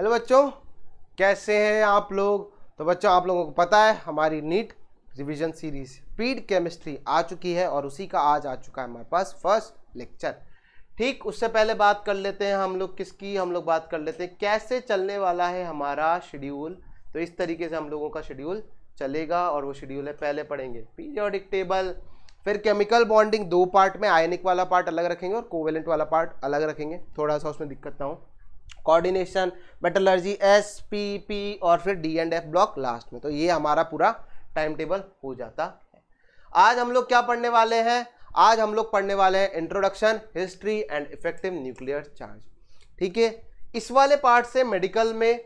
Hello बच्चों कैसे हैं आप लोग तो बच्चों आप लोगों को पता है हमारी नीट रिविजन सीरीज पीड केमिस्ट्री आ चुकी है और उसी का आज आ चुका है हमारे पास फर्स्ट लेक्चर ठीक उससे पहले बात कर लेते हैं हम लोग किसकी हम लोग बात कर लेते हैं कैसे चलने वाला है हमारा शेड्यूल तो इस तरीके से हम लोगों का शेड्यूल चलेगा और वो शेड्यूल है पहले पढ़ेंगे पीरियोडिक टेबल फिर केमिकल बॉन्डिंग दो पार्ट में आयनिक वाला पार्ट अलग रखेंगे और कोवेलेंट वाला पार्ट अलग रखेंगे थोड़ा सा उसमें दिक्कत ना हो coordination metallurgy S P P और फिर D and F block last में तो ये हमारा पूरा टाइम टेबल हो जाता है आज हम लोग क्या पढ़ने वाले हैं आज हम लोग पढ़ने वाले हैं introduction history and effective nuclear charge ठीक है इस वाले पार्ट से मेडिकल में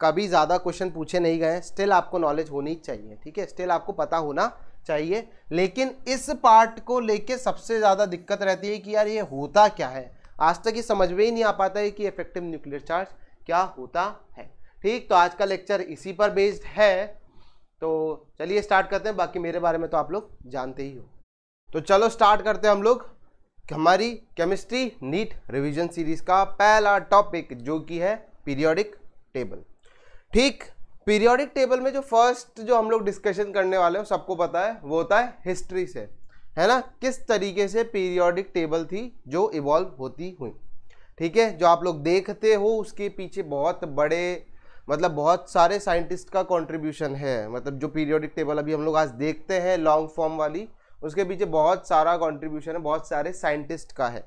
कभी ज़्यादा क्वेश्चन पूछे नहीं गए स्टिल आपको नॉलेज होनी चाहिए ठीक है स्टिल आपको पता होना चाहिए लेकिन इस पार्ट को लेके सबसे ज़्यादा दिक्कत रहती है कि यार ये होता क्या है आज तक ये समझ में ही नहीं आ पाता है कि इफेक्टिव न्यूक्लियर चार्ज क्या होता है ठीक तो आज का लेक्चर इसी पर बेस्ड है तो चलिए स्टार्ट करते हैं बाकी मेरे बारे में तो आप लोग जानते ही हो तो चलो स्टार्ट करते हैं हम लोग हमारी केमिस्ट्री नीट रिवीजन सीरीज का पहला टॉपिक जो कि है पीरियोडिक टेबल ठीक पीरियोडिक टेबल में जो फर्स्ट जो हम लोग डिस्कशन करने वाले हैं सबको पता है वो होता है हिस्ट्री से है ना किस तरीके से पीरियोडिक टेबल थी जो इवॉल्व होती हुई ठीक है जो आप लोग देखते हो उसके पीछे बहुत बड़े मतलब बहुत सारे साइंटिस्ट का कंट्रीब्यूशन है मतलब जो पीरियोडिक टेबल अभी हम लोग आज देखते हैं लॉन्ग फॉर्म वाली उसके पीछे बहुत सारा कंट्रीब्यूशन है बहुत सारे साइंटिस्ट का है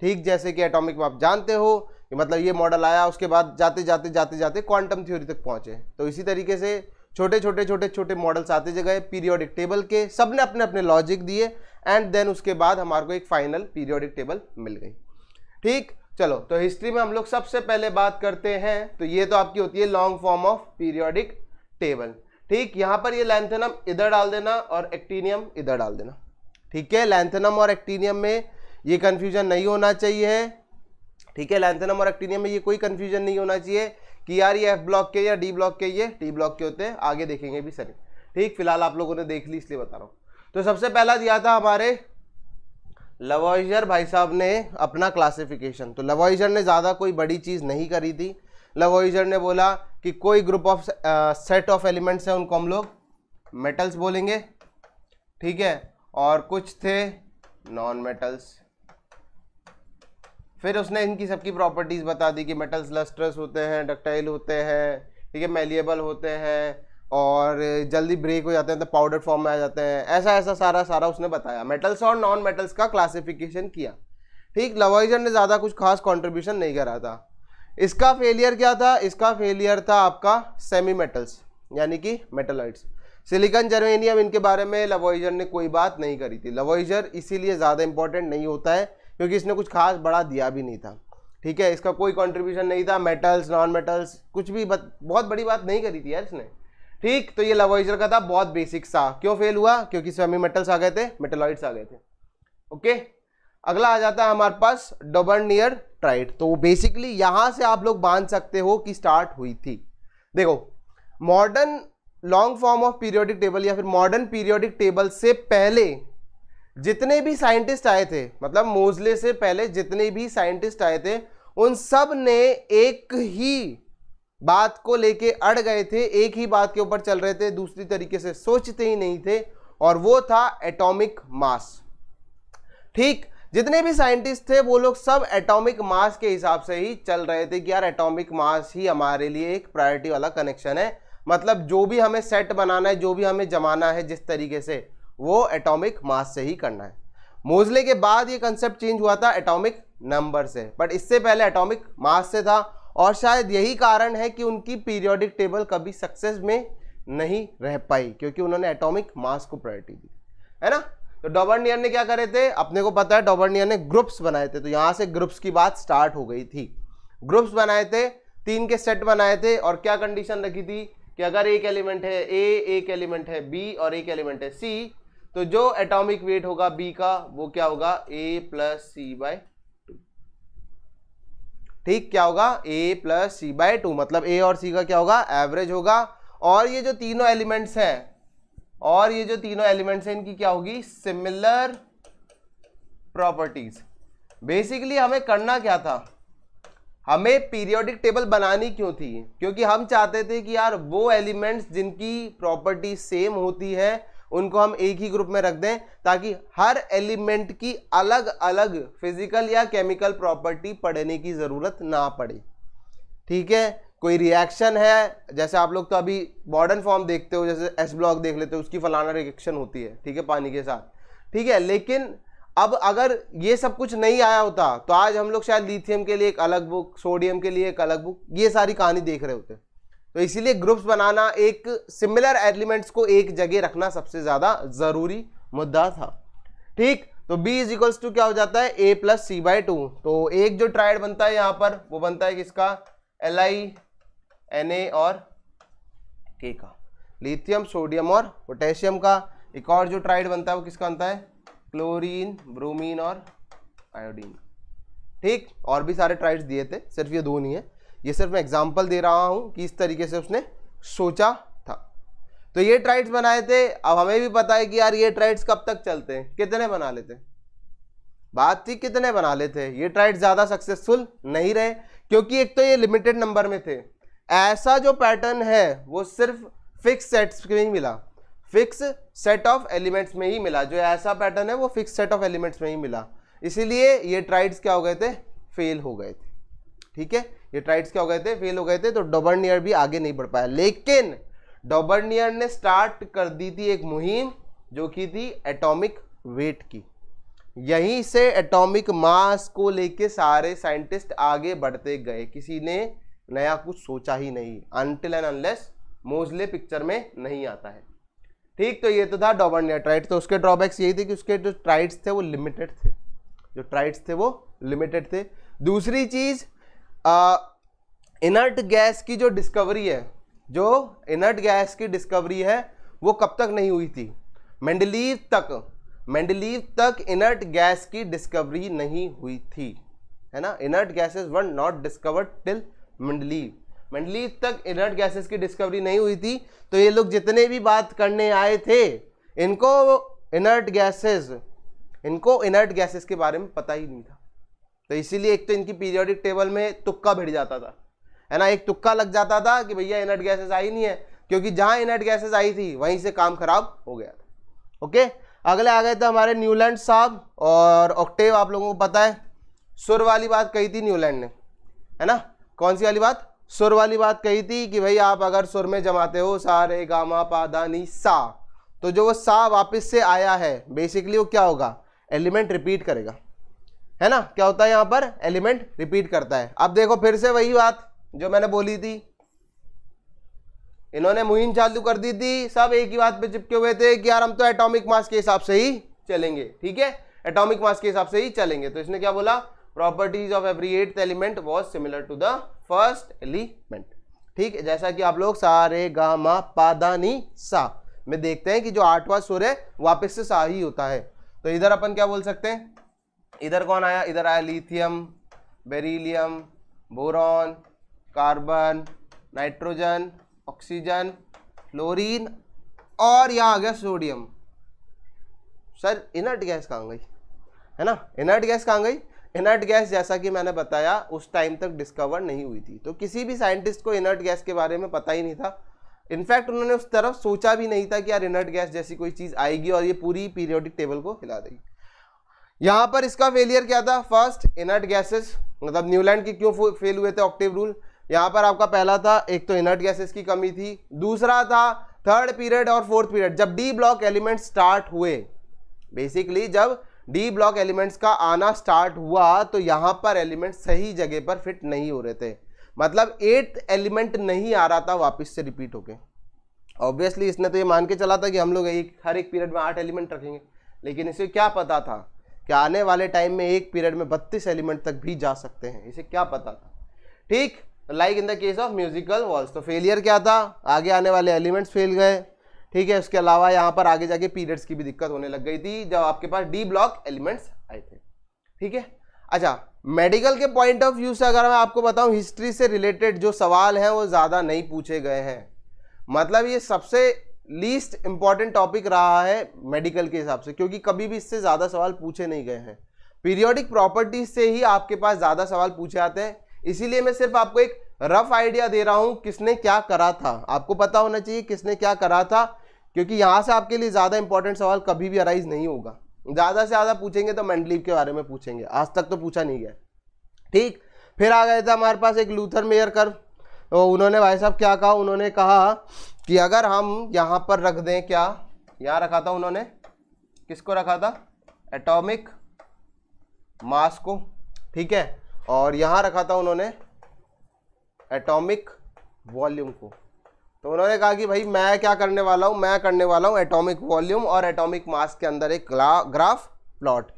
ठीक जैसे कि एटॉमिक में आप जानते हो कि मतलब ये मॉडल आया उसके बाद जाते जाते जाते जाते क्वांटम थ्योरी तक पहुँचे तो इसी तरीके से छोटे छोटे छोटे छोटे मॉडल्स आते जगह पीरियोडिक टेबल के सब ने अपने अपने लॉजिक दिए एंड देन उसके बाद हमारे को एक फाइनल पीरियोडिक टेबल मिल गई ठीक चलो तो हिस्ट्री में हम लोग सबसे पहले बात करते हैं तो ये तो आपकी होती है long form of periodic table ठीक यहाँ पर ये लैंथेनम इधर डाल देना और एक्टीनियम इधर डाल देना ठीक है लैंथेनम और एक्टीनियम में ये कन्फ्यूजन नहीं होना चाहिए ठीक है लैंथेनम और एक्टीनियम में ये कोई कन्फ्यूजन नहीं होना चाहिए कि यार ये एफ ब्लॉक के या डी ब्लॉक के ये टी ब्लॉक के होते हैं आगे देखेंगे भी सर ठीक फिलहाल आप लोगों ने देख ली इसलिए बता रहा हूँ तो सबसे पहला दिया था हमारे लवॉइजर भाई साहब ने अपना क्लासिफिकेशन तो लवॉइजर ने ज़्यादा कोई बड़ी चीज़ नहीं करी थी लवॉइजर ने बोला कि कोई group of set of elements हैं उनको हम लोग मेटल्स बोलेंगे ठीक है और कुछ थे नॉन मेटल्स फिर उसने इनकी सबकी प्रॉपर्टीज़ बता दी कि मेटल्स लस्ट्रस होते हैं डक्टाइल होते हैं ठीक है मेलिएबल होते हैं और जल्दी ब्रेक हो जाते हैं तो पाउडर फॉर्म में आ जाते हैं ऐसा ऐसा सारा सारा उसने बताया मेटल्स और नॉन मेटल्स का क्लासिफिकेशन किया ठीक लवाइजर ने ज़्यादा कुछ खास कंट्रीब्यूशन नहीं करा था इसका फेलियर क्या था इसका फेलियर था आपका सेमी मेटल्स यानी कि मेटलाइट्स सिलिकॉन जर्मेनियम इनके बारे में लवोइजर ने कोई बात नहीं करी थी लवोइजर इसीलिए ज़्यादा इंपॉर्टेंट नहीं होता है क्योंकि इसने कुछ खास बड़ा दिया भी नहीं था ठीक है इसका कोई कंट्रीब्यूशन नहीं था मेटल्स नॉन मेटल्स कुछ भी बहुत बड़ी बात नहीं करी थी यार इसने ठीक तो ये लवोइजर का था बहुत बेसिक सा क्यों फेल हुआ क्योंकि सेमी मेटल्स आ गए थे मेटेलॉइड्स आ गए थे ओके अगला आ जाता है हमारे पास डोबर्नियर ट्राइड तो बेसिकली यहां से आप लोग बांध सकते हो कि स्टार्ट हुई थी देखो modern long form of periodic table या फिर मॉडर्न पीरियोडिक टेबल से पहले जितने भी साइंटिस्ट आए थे मतलब मोजले से पहले जितने भी साइंटिस्ट आए थे उन सब ने एक ही बात को लेके अड़ गए थे एक ही बात के ऊपर चल रहे थे दूसरी तरीके से सोचते ही नहीं थे और वो था एटॉमिक मास ठीक जितने भी साइंटिस्ट थे वो लोग सब एटॉमिक मास के हिसाब से ही चल रहे थे कि यार एटॉमिक मास ही हमारे लिए एक प्रायोरिटी वाला कनेक्शन है मतलब जो भी हमें सेट बनाना है जो भी हमें जमाना है जिस तरीके से वो एटॉमिक मास से ही करना है मोजले के बाद ये कंसेप्ट चेंज हुआ था एटॉमिक नंबर से बट इससे पहले एटॉमिक मास से था और शायद यही कारण है कि उनकी पीरियोडिक टेबल कभी सक्सेस में नहीं रह पाई क्योंकि उन्होंने एटॉमिक मास को प्रायोरिटी दी है ना तो डॉबर्नियर ने क्या करे थे अपने को पता है डॉबर्नियर ने ग्रुप्स बनाए थे तो यहाँ से ग्रुप्स की बात स्टार्ट हो गई थी ग्रुप्स बनाए थे तीन के सेट बनाए थे और क्या कंडीशन रखी थी कि अगर एक एलिमेंट है ए एक एलिमेंट है बी और एक एलिमेंट है सी तो जो एटॉमिक वेट होगा बी का वो क्या होगा ए प्लस सी बाय ठीक क्या होगा A plus C by two मतलब ए और सी का क्या होगा एवरेज होगा और ये जो तीनों एलिमेंट्स हैं और ये जो तीनों एलिमेंट्स हैं इनकी क्या होगी सिमिलर प्रॉपर्टीज बेसिकली हमें करना क्या था हमें पीरियोडिक टेबल बनानी क्यों थी क्योंकि हम चाहते थे कि यार वो एलिमेंट्स जिनकी प्रॉपर्टी सेम होती है उनको हम एक ही ग्रुप में रख दें ताकि हर एलिमेंट की अलग अलग फिजिकल या केमिकल प्रॉपर्टी पढ़ने की ज़रूरत ना पड़े ठीक है कोई रिएक्शन है जैसे आप लोग तो अभी मॉडर्न फॉर्म देखते हो जैसे एस ब्लॉक देख लेते हो उसकी फलाना रिएक्शन होती है ठीक है पानी के साथ ठीक है लेकिन अब अगर ये सब कुछ नहीं आया होता तो आज हम लोग शायद लिथियम के लिए एक अलग बुक सोडियम के लिए एक अलग बुक ये सारी कहानी देख रहे होते तो इसीलिए ग्रुप्स बनाना एक सिमिलर एलिमेंट्स को एक जगह रखना सबसे ज़्यादा ज़रूरी मुद्दा था ठीक तो बी इज इक्वल्स टू क्या हो जाता है A plus C by two तो एक जो ट्राइड बनता है यहाँ पर वो बनता है किसका एल आई एन ए और के का लिथियम सोडियम और पोटेशियम का एक और जो ट्राइड बनता है वो किसका बनता है क्लोरीन ब्रोमीन और आयोडीन ठीक और भी सारे ट्राइड्स दिए थे सिर्फ ये दो नहीं है ये सिर्फ मैं एग्जाम्पल दे रहा हूँ कि इस तरीके से उसने सोचा था तो ये ट्राइड्स बनाए थे अब हमें भी पता है कि यार ये ट्राइड्स कब तक चलते हैं कितने बना लेते बात थी कितने बना लेते ये ट्राइड्स ज़्यादा सक्सेसफुल नहीं रहे क्योंकि एक तो ये लिमिटेड नंबर में थे ऐसा जो पैटर्न है वो सिर्फ फिक्स सेट्स में ही मिला फिक्स सेट ऑफ एलिमेंट्स में ही मिला जो ऐसा पैटर्न है वो फिक्स सेट ऑफ एलिमेंट्स में ही मिला इसीलिए ये ट्राइड्स क्या हो गए थे फेल हो गए थे ठीक है ये ट्राइड्स क्या हो गए थे फेल हो गए थे तो डोबर्नियर भी आगे नहीं बढ़ पाया लेकिन डोबर्नियर ने स्टार्ट कर दी थी एक मुहिम जो कि थी एटॉमिक वेट की यहीं से एटॉमिक मास को लेके सारे साइंटिस्ट आगे बढ़ते गए किसी ने नया कुछ सोचा ही नहीं until and unless Moseley picture में नहीं आता है ठीक तो ये तो था डॉबर्नियर ट्राइड्स तो उसके ड्रॉबैक्स यही थे कि उसके जो ट्राइड्स थे वो लिमिटेड थे जो ट्राइड्स थे वो लिमिटेड थे दूसरी चीज़ इनर्ट गैस की जो डिस्कवरी है जो इनर्ट गैस की डिस्कवरी है वो कब तक नहीं हुई थी मेंडलीव तक मेंडलीव तक इनर्ट गैस की डिस्कवरी नहीं हुई थी है ना inert gases were not discovered till Mendeleev Mendeleev तक इनर्ट गैसेस की डिस्कवरी नहीं हुई थी तो ये लोग जितने भी बात करने आए थे इनको इनर्ट गैसेस इनको इनर्ट गैसेस के बारे में पता ही नहीं था तो इसीलिए एक तो इनकी पीरियोडिक टेबल में तुक्का भिड़ जाता था है ना एक तुक्का लग जाता था कि भैया इनर्ट गैसेस आई नहीं है क्योंकि जहाँ इनर्ट गैसेस आई थी वहीं से काम खराब हो गया था ओके अगले आ गए थे हमारे न्यूलैंड साहब और ऑक्टेव आप लोगों को पता है सुर वाली बात कही थी न्यूलैंड ने है ना कौन सी वाली बात सुर वाली बात कही थी कि भाई आप अगर सुर में जमाते हो सारे गामा पादानी सा तो जो वो सा वापस से आया है बेसिकली वो क्या होगा एलिमेंट रिपीट करेगा है ना क्या होता है यहाँ पर एलिमेंट रिपीट करता है अब देखो फिर से वही बात जो मैंने बोली थी इन्होंने मुहिम चालू कर दी थी सब एक ही बात पे चिपके हुए थे कि यार हम तो एटॉमिक मास के हिसाब से ही चलेंगे ठीक है एटॉमिक मास के हिसाब से ही चलेंगे तो इसने क्या बोला properties of every eight element was similar to the first element ठीक है जैसा कि आप लोग सारे गा मा पादानी सा में देखते हैं कि जो आठवां सूर्य वापिस वापस से सा ही होता है तो इधर अपन क्या बोल सकते हैं इधर कौन आया इधर आया lithium beryllium boron carbon nitrogen oxygen fluorine और यहाँ आ गया सोडियम सर इनर्ट गैस कहाँ गई है ना इनर्ट गैस कहाँ गई इनर्ट गैस जैसा कि मैंने बताया उस टाइम तक डिस्कवर नहीं हुई थी तो किसी भी साइंटिस्ट को इनर्ट गैस के बारे में पता ही नहीं था इनफैक्ट उन्होंने उस तरफ सोचा भी नहीं था कि यार इनर्ट गैस जैसी कोई चीज़ आएगी और ये पूरी पीरियोडिक टेबल को हिला देगी यहां पर इसका फेलियर क्या था फर्स्ट इनर्ट गैसेस मतलब न्यूलैंड की क्यों फेल हुए थे ऑक्टिव रूल यहाँ पर आपका पहला था एक तो इनर्ट गैसेस की कमी थी दूसरा था थर्ड पीरियड और फोर्थ पीरियड जब डी ब्लॉक एलिमेंट स्टार्ट हुए बेसिकली जब डी ब्लॉक एलिमेंट्स का आना स्टार्ट हुआ तो यहाँ पर एलिमेंट सही जगह पर फिट नहीं हो रहे थे मतलब एट्थ एलिमेंट नहीं आ रहा था वापस से रिपीट होके ऑब्वियसली इसने तो ये मान के चला था कि हम लोग एक हर एक पीरियड में आठ एलिमेंट रखेंगे लेकिन इसे क्या पता था कि आने वाले टाइम में एक पीरियड में बत्तीस एलिमेंट तक भी जा सकते हैं इसे क्या पता था ठीक like in the case of musical walls तो फेलियर क्या था आगे आने वाले एलिमेंट्स फेल गए ठीक है उसके अलावा यहाँ पर आगे जाके पीरियड्स की भी दिक्कत होने लग गई थी जब आपके पास डी ब्लॉक एलिमेंट्स आए थे ठीक है अच्छा मेडिकल के पॉइंट ऑफ व्यू से अगर मैं आपको बताऊँ हिस्ट्री से रिलेटेड जो सवाल हैं वो ज़्यादा नहीं पूछे गए हैं मतलब ये सबसे लीस्ट इंपॉर्टेंट टॉपिक रहा है मेडिकल के हिसाब से क्योंकि कभी भी इससे ज़्यादा सवाल पूछे नहीं गए हैं पीरियोडिक प्रॉपर्टीज से ही आपके पास ज़्यादा सवाल पूछे आते हैं इसीलिए मैं सिर्फ आपको एक रफ आइडिया दे रहा हूँ किसने क्या करा था आपको पता होना चाहिए किसने क्या करा था क्योंकि यहाँ से आपके लिए ज़्यादा इंपॉर्टेंट सवाल कभी भी अराइज नहीं होगा ज़्यादा से ज़्यादा पूछेंगे तो मैंडलीव के बारे में पूछेंगे आज तक तो पूछा नहीं गया ठीक फिर आ गया था हमारे पास एक लूथर मेयर कर तो उन्होंने भाई साहब क्या कहा उन्होंने कहा कि अगर हम यहाँ पर रख दें क्या यहाँ रखा था उन्होंने किसको रखा था एटॉमिक मास को ठीक है और यहाँ रखा था उन्होंने एटॉमिक वॉल्यूम को तो उन्होंने कहा कि भाई मैं क्या करने वाला हूँ मैं करने वाला हूँ एटॉमिक वॉल्यूम और एटॉमिक मास के अंदर एक ग्राफ प्लॉट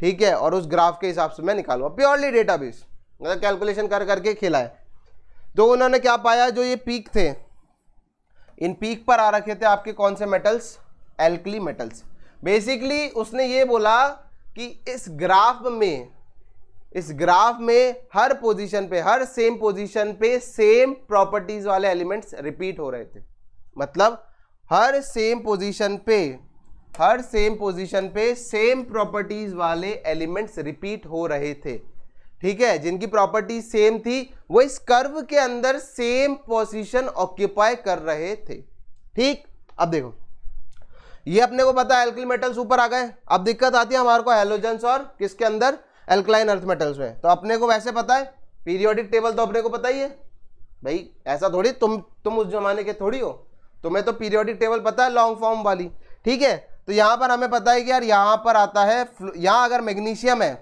ठीक है और उस ग्राफ के हिसाब से मैं निकालूंगा प्योरली डेटाबेस मतलब कैलकुलेशन कर करके खिलाए तो उन्होंने क्या पाया जो ये पीक थे इन पीक पर आ रखे थे आपके कौन से मेटल्स एल्कली मेटल्स बेसिकली उसने ये बोला कि इस ग्राफ में इस ग्राफ में हर पोजीशन पे हर सेम पोजीशन पे सेम प्रॉपर्टीज वाले एलिमेंट्स रिपीट हो रहे थे मतलब हर सेम पोजीशन पे हर सेम पोजीशन पे सेम प्रॉपर्टीज वाले एलिमेंट्स रिपीट हो रहे थे ठीक है जिनकी प्रॉपर्टी सेम थी वो इस कर्व के अंदर सेम पोजीशन ऑक्यूपाई कर रहे थे ठीक अब देखो ये अपने को पता है एल्किल मेटल्स ऊपर आ गए अब दिक्कत आती है हमारे को हेलोजेंस और किसके अंदर एल्कलाइन अर्थ मेटल्स में तो अपने को वैसे पता है पीरियोडिक टेबल तो अपने को पता ही है भाई ऐसा थोड़ी तुम तुम उस जमाने के थोड़ी हो तुम्हें तो पीरियोडिक टेबल पता है लॉन्ग फॉर्म वाली ठीक है तो यहाँ पर हमें पता है कि यार यहाँ पर आता है यहाँ अगर मैग्नीशियम है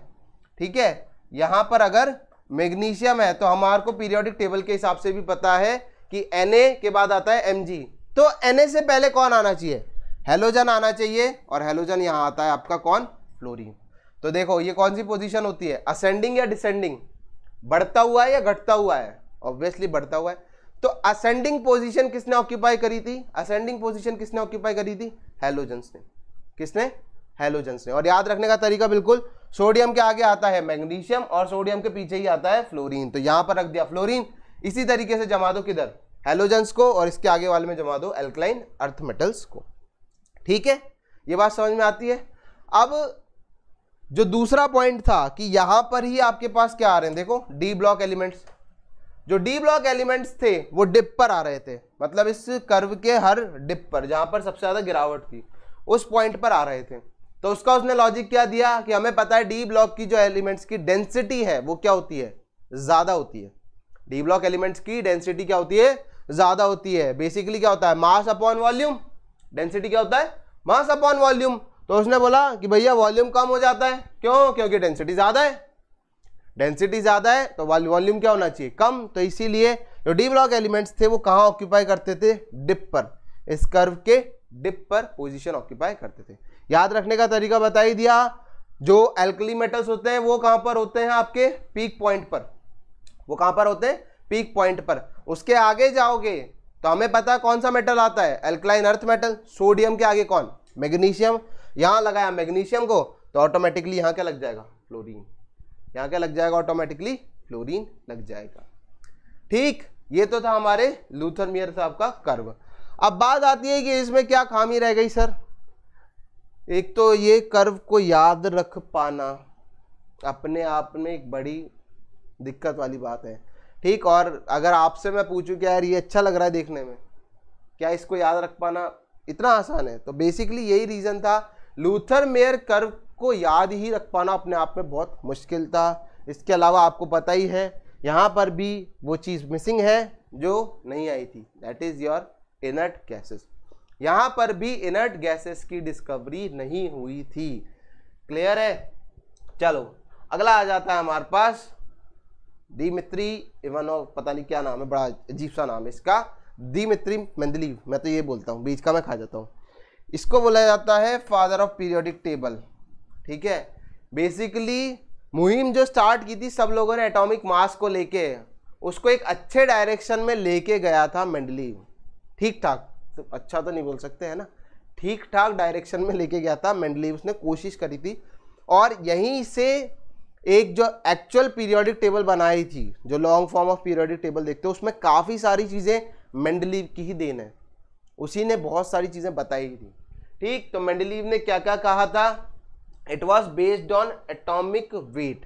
ठीक है यहां पर अगर मैग्नीशियम है तो हमारे को पीरियोडिक टेबल के हिसाब से भी पता है कि Na के बाद आता है Mg तो Na से पहले कौन आना चाहिए हेलोजन आना चाहिए और हेलोजन यहां आता है आपका कौन फ्लोरीन तो देखो ये कौन सी पोजीशन होती है असेंडिंग या डिसेंडिंग बढ़ता हुआ है या घटता हुआ है ऑब्वियसली बढ़ता हुआ है तो असेंडिंग पोजीशन किसने ऑक्यूपाई करी थी असेंडिंग पोजीशन किसने ऑक्यूपाई करी थी हेलोजन ने किसने हेलोजन्स ने और याद रखने का तरीका बिल्कुल सोडियम के आगे आता है मैग्नीशियम और सोडियम के पीछे ही आता है फ्लोरीन तो यहाँ पर रख दिया फ्लोरीन इसी तरीके से जमा दो किधर हेलोजेंस को और इसके आगे वाले में जमा दो एल्कलाइन अर्थ मेटल्स को ठीक है ये बात समझ में आती है अब जो दूसरा पॉइंट था कि यहाँ पर ही आपके पास क्या आ रहे हैं देखो डी ब्लॉक एलिमेंट्स जो डी ब्लॉक एलिमेंट्स थे वो डिप पर आ रहे थे मतलब इस कर्व के हर डिप पर जहाँ पर सबसे ज़्यादा गिरावट थी उस पॉइंट पर आ रहे थे तो उसका उसने लॉजिक क्या दिया कि हमें पता है डी ब्लॉक की जो एलिमेंट्स की डेंसिटी है वो क्या होती है ज़्यादा होती है डी ब्लॉक एलिमेंट्स की डेंसिटी क्या होती है ज़्यादा होती है बेसिकली क्या होता है मास अपॉन वॉल्यूम डेंसिटी क्या होता है मास अपॉन वॉल्यूम तो उसने बोला कि भैया वॉल्यूम कम हो जाता है क्यों क्योंकि डेंसिटी ज़्यादा है डेंसिटी ज़्यादा है तो वॉल्यूम क्या होना चाहिए कम तो इसीलिए जो डी ब्लॉक एलिमेंट्स थे वो कहाँ ऑक्यूपाई करते थे डिप पर इस कर्व के डिप पर पोजिशन ऑक्यूपाई करते थे याद रखने का तरीका बता ही दिया जो एल्कली मेटल्स होते हैं वो कहाँ पर होते हैं आपके पीक पॉइंट पर वो कहाँ पर होते हैं पीक पॉइंट पर उसके आगे जाओगे तो हमें पता है कौन सा मेटल आता है एल्कलाइन अर्थ मेटल सोडियम के आगे कौन मैग्नीशियम यहाँ लगाया मैग्नीशियम को तो ऑटोमेटिकली यहाँ क्या लग जाएगा फ्लोरीन यहाँ क्या लग जाएगा ऑटोमेटिकली फ्लोरीन लग जाएगा ठीक ये तो था हमारे लूथर मियर साहब का कर्व अब बात आती है कि इसमें क्या खामी रह गई सर एक तो ये कर्व को याद रख पाना अपने आप में एक बड़ी दिक्कत वाली बात है ठीक और अगर आपसे मैं पूछूं कि यार ये अच्छा लग रहा है देखने में क्या इसको याद रख पाना इतना आसान है तो बेसिकली यही रीज़न था लूथर मेयर कर्व को याद ही रख पाना अपने आप में बहुत मुश्किल था इसके अलावा आपको पता ही है यहाँ पर भी वो चीज़ मिसिंग है जो नहीं आई थी that is your inert gases यहाँ पर भी इनर्ट गैसेस की डिस्कवरी नहीं हुई थी क्लियर है चलो अगला आ जाता है हमारे पास दिमित्री इवानोव पता नहीं क्या नाम है बड़ा अजीब सा नाम है इसका दिमित्री मेंदली मैं तो ये बोलता हूँ बीच का मैं खा जाता हूँ इसको बोला जाता है फादर ऑफ पीरियोडिक टेबल ठीक है बेसिकली मुहिम जो स्टार्ट की थी सब लोगों ने एटॉमिक मास को लेके उसको एक अच्छे डायरेक्शन में लेके गया था मेंडली ठीक ठाक तो अच्छा तो नहीं बोल सकते है ना ठीक ठाक डायरेक्शन में लेके गया था मेंडलीव्स उसने कोशिश करी थी और यहीं से एक जो एक्चुअल पीरियोडिक टेबल बनाई थी जो long form of periodic table देखते हो उसमें काफ़ी सारी चीज़ें मेंडलीव की ही देन है उसी ने बहुत सारी चीज़ें बताई थी ठीक तो मेंडलीव ने क्या क्या कहा था it was based on atomic weight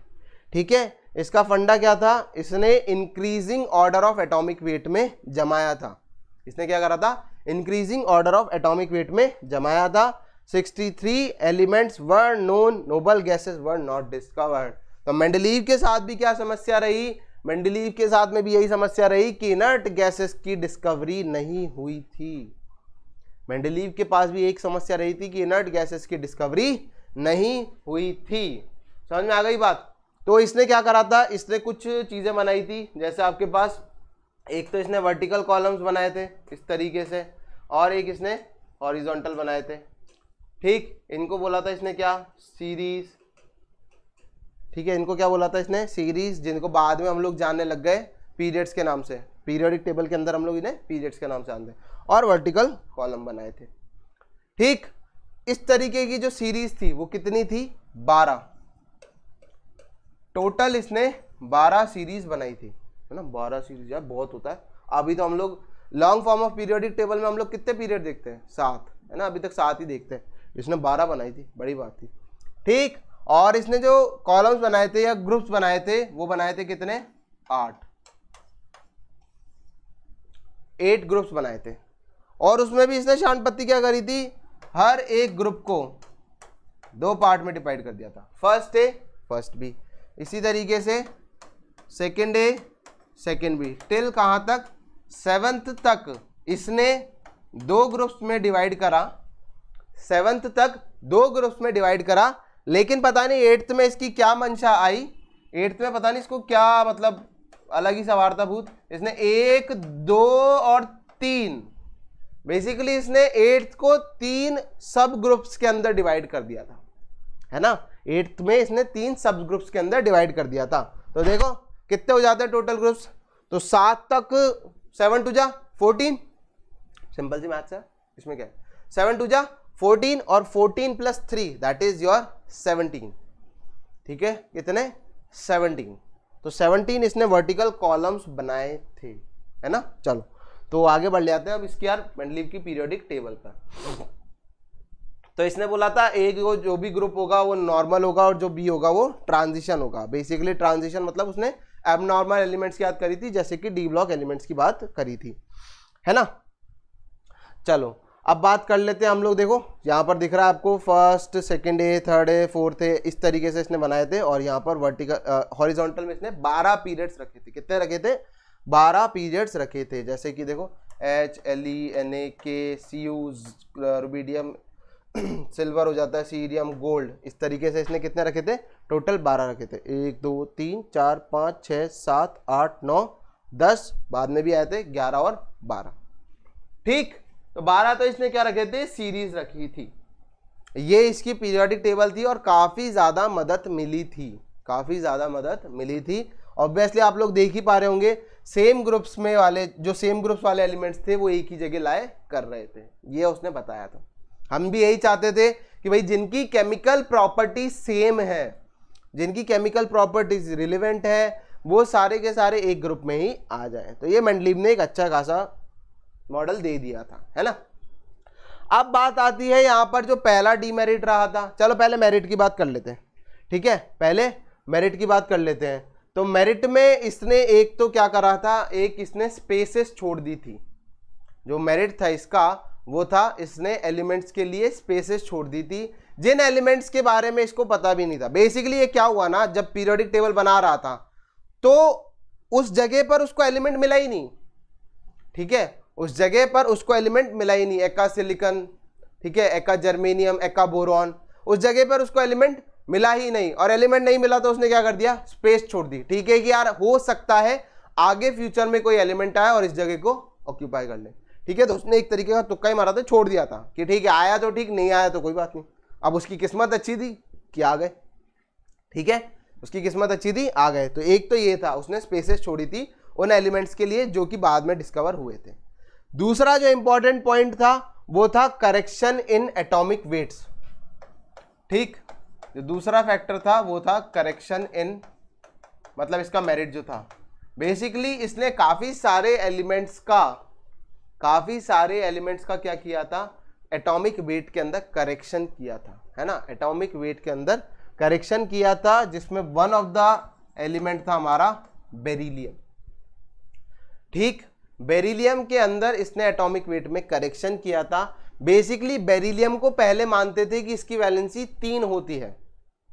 ठीक है इसका फंडा क्या था इसने increasing order of atomic weight में जमाया था इसने क्या करा था increasing order of atomic weight में जमाया था 63 elements were known noble gases were not discovered तो मेंडलीव के साथ भी क्या समस्या रही मेंडलीव के साथ में भी यही समस्या रही कि इनर्ट गैसेस की डिस्कवरी नहीं हुई थी मेंडलीव के पास भी एक समस्या रही थी कि इनर्ट गैसेस की डिस्कवरी नहीं हुई थी समझ में आ गई बात तो इसने क्या करा था इसने कुछ चीज़ें बनाई थी जैसे आपके पास एक तो इसने वर्टिकल कॉलम्स बनाए थे इस तरीके से और एक इसने हॉरिजॉन्टल बनाए थे ठीक इनको बोला था इसने क्या सीरीज ठीक है इनको क्या बोला था इसने सीरीज जिनको बाद में हम लोग जानने लग गए पीरियड्स के नाम से पीरियडिक टेबल के अंदर हम लोग इन्हें पीरियड्स के नाम से जानते और वर्टिकल कॉलम बनाए थे ठीक इस तरीके की जो सीरीज थी वो कितनी थी बारह टोटल इसने बारह सीरीज बनाई थी है ना बारह सीरीज यार बहुत होता है अभी तो हम लोग long form of periodic table में हम लोग कितने पीरियड देखते हैं सात है ना अभी तक सात ही देखते हैं इसने बारह बनाई थी बड़ी बात थी ठीक और इसने जो कॉलम्स बनाए थे या ग्रुप्स बनाए थे वो बनाए थे कितने आठ एट ग्रुप्स बनाए थे और उसमें भी इसने शांत पत्ती क्या करी थी हर एक ग्रुप को दो पार्ट में डिवाइड कर दिया था फर्स्ट ए फर्स्ट बी इसी तरीके से सेकेंड ए सेकेंड भी टिल कहाँ तक सेवन्थ तक इसने दो ग्रुप्स में डिवाइड करा सेवन्थ तक दो ग्रुप्स में डिवाइड करा लेकिन पता नहीं एट्थ में इसकी क्या मंशा आई एट्थ में पता नहीं इसको क्या मतलब अलग ही सवारता भूत इसने एक दो और तीन बेसिकली इसने एट्थ को तीन सब ग्रुप्स के अंदर डिवाइड कर दिया था है ना एट्थ में इसने तीन सब ग्रुप्स के अंदर डिवाइड कर दिया था तो देखो कितने हो जाते हैं टोटल ग्रुप्स तो सात तक सेवन टू जा फोर्टीन सिंपल सी मैथ है इसमें क्या है सेवन टू जा फोर्टीन और fourteen plus three that is your seventeen ठीक है कितने सेवनटीन तो सेवनटीन इसने वर्टिकल कॉलम्स बनाए थे है ना चलो तो आगे बढ़ जाते हैं अब इसकी यार मेंडलीव की पीरियोडिक टेबल पर तो इसने बोला था ए को जो भी ग्रुप होगा वो नॉर्मल होगा और जो बी होगा वो ट्रांजिशन होगा बेसिकली ट्रांजिशन मतलब उसने एबनॉर्मल एलिमेंट्स की बात करी थी जैसे कि डी ब्लॉक एलिमेंट्स की बात करी थी है ना चलो अब बात कर लेते हैं हम लोग देखो यहाँ पर दिख रहा है आपको first second A third A fourth A इस तरीके से इसने बनाए थे और यहाँ पर वर्टिकल हॉरिजॉन्टल में इसने बारह पीरियड्स रखे थे कितने रखे थे बारह पीरियड्स रखे थे जैसे कि देखो H L E N A K C you rubidium silver हो जाता है सीरियम गोल्ड इस तरीके से इसने कितने रखे थे टोटल बारह रखे थे एक दो तीन चार पाँच छः सात आठ नौ दस बाद में भी आए थे ग्यारह और बारह ठीक तो बारह तो इसने क्या रखे थे सीरीज रखी थी ये इसकी पीरियोडिक टेबल थी और काफ़ी ज़्यादा मदद मिली थी काफ़ी ज़्यादा मदद मिली थी ऑब्वियसली आप लोग देख ही पा रहे होंगे सेम ग्रुप्स में वाले जो सेम ग्रुप्स वाले एलिमेंट्स थे वो एक ही जगह लाए कर रहे थे ये उसने बताया था हम भी यही चाहते थे कि भाई जिनकी केमिकल प्रॉपर्टी सेम है जिनकी केमिकल प्रॉपर्टीज रिलेवेंट है वो सारे के सारे एक ग्रुप में ही आ जाए तो ये मेंडलीव ने एक अच्छा खासा मॉडल दे दिया था है ना अब बात आती है यहाँ पर जो पहला डीमेरिट रहा था चलो पहले मेरिट की बात कर लेते हैं ठीक है पहले मेरिट की बात कर लेते हैं तो मेरिट में इसने एक तो क्या करा था एक इसने स्पेसेस छोड़ दी थी जो मेरिट था इसका वो था इसने एलिमेंट्स के लिए स्पेसेस छोड़ दी थी जिन एलिमेंट्स के बारे में इसको पता भी नहीं था बेसिकली ये क्या हुआ ना जब पीरियडिक टेबल बना रहा था तो उस जगह पर उसको एलिमेंट मिला ही नहीं ठीक है उस जगह पर उसको एलिमेंट मिला ही नहीं एका सिलिकन ठीक है एका जर्मेनियम एका बोरॉन उस जगह पर उसको एलिमेंट मिला ही नहीं और एलिमेंट नहीं मिला तो उसने क्या कर दिया स्पेस छोड़ दी ठीक है कि यार हो सकता है आगे फ्यूचर में कोई एलिमेंट आया और इस जगह को ऑक्यूपाई कर ले ठीक है तो उसने एक तरीके का तुक्का ही मारा था छोड़ दिया था कि ठीक है आया तो ठीक नहीं आया तो कोई बात नहीं अब उसकी किस्मत अच्छी थी कि आ गए ठीक है उसकी किस्मत अच्छी थी आ गए तो एक तो ये था उसने स्पेसेस छोड़ी थी उन एलिमेंट्स के लिए जो कि बाद में डिस्कवर हुए थे दूसरा जो इंपॉर्टेंट पॉइंट था वो था करेक्शन इन एटॉमिक वेट्स ठीक जो दूसरा फैक्टर था वो था करेक्शन इन मतलब इसका मेरिट जो था बेसिकली इसने काफ़ी सारे एलिमेंट्स का काफ़ी सारे एलिमेंट्स का क्या किया था एटॉमिक वेट के अंदर करेक्शन किया था है ना एटॉमिक वेट के अंदर करेक्शन किया था जिसमें वन ऑफ द एलिमेंट था हमारा बेरिलियम ठीक बेरिलियम के अंदर इसने एटॉमिक वेट में करेक्शन किया था बेसिकली बेरिलियम को पहले मानते थे कि इसकी वैलेंसी तीन होती है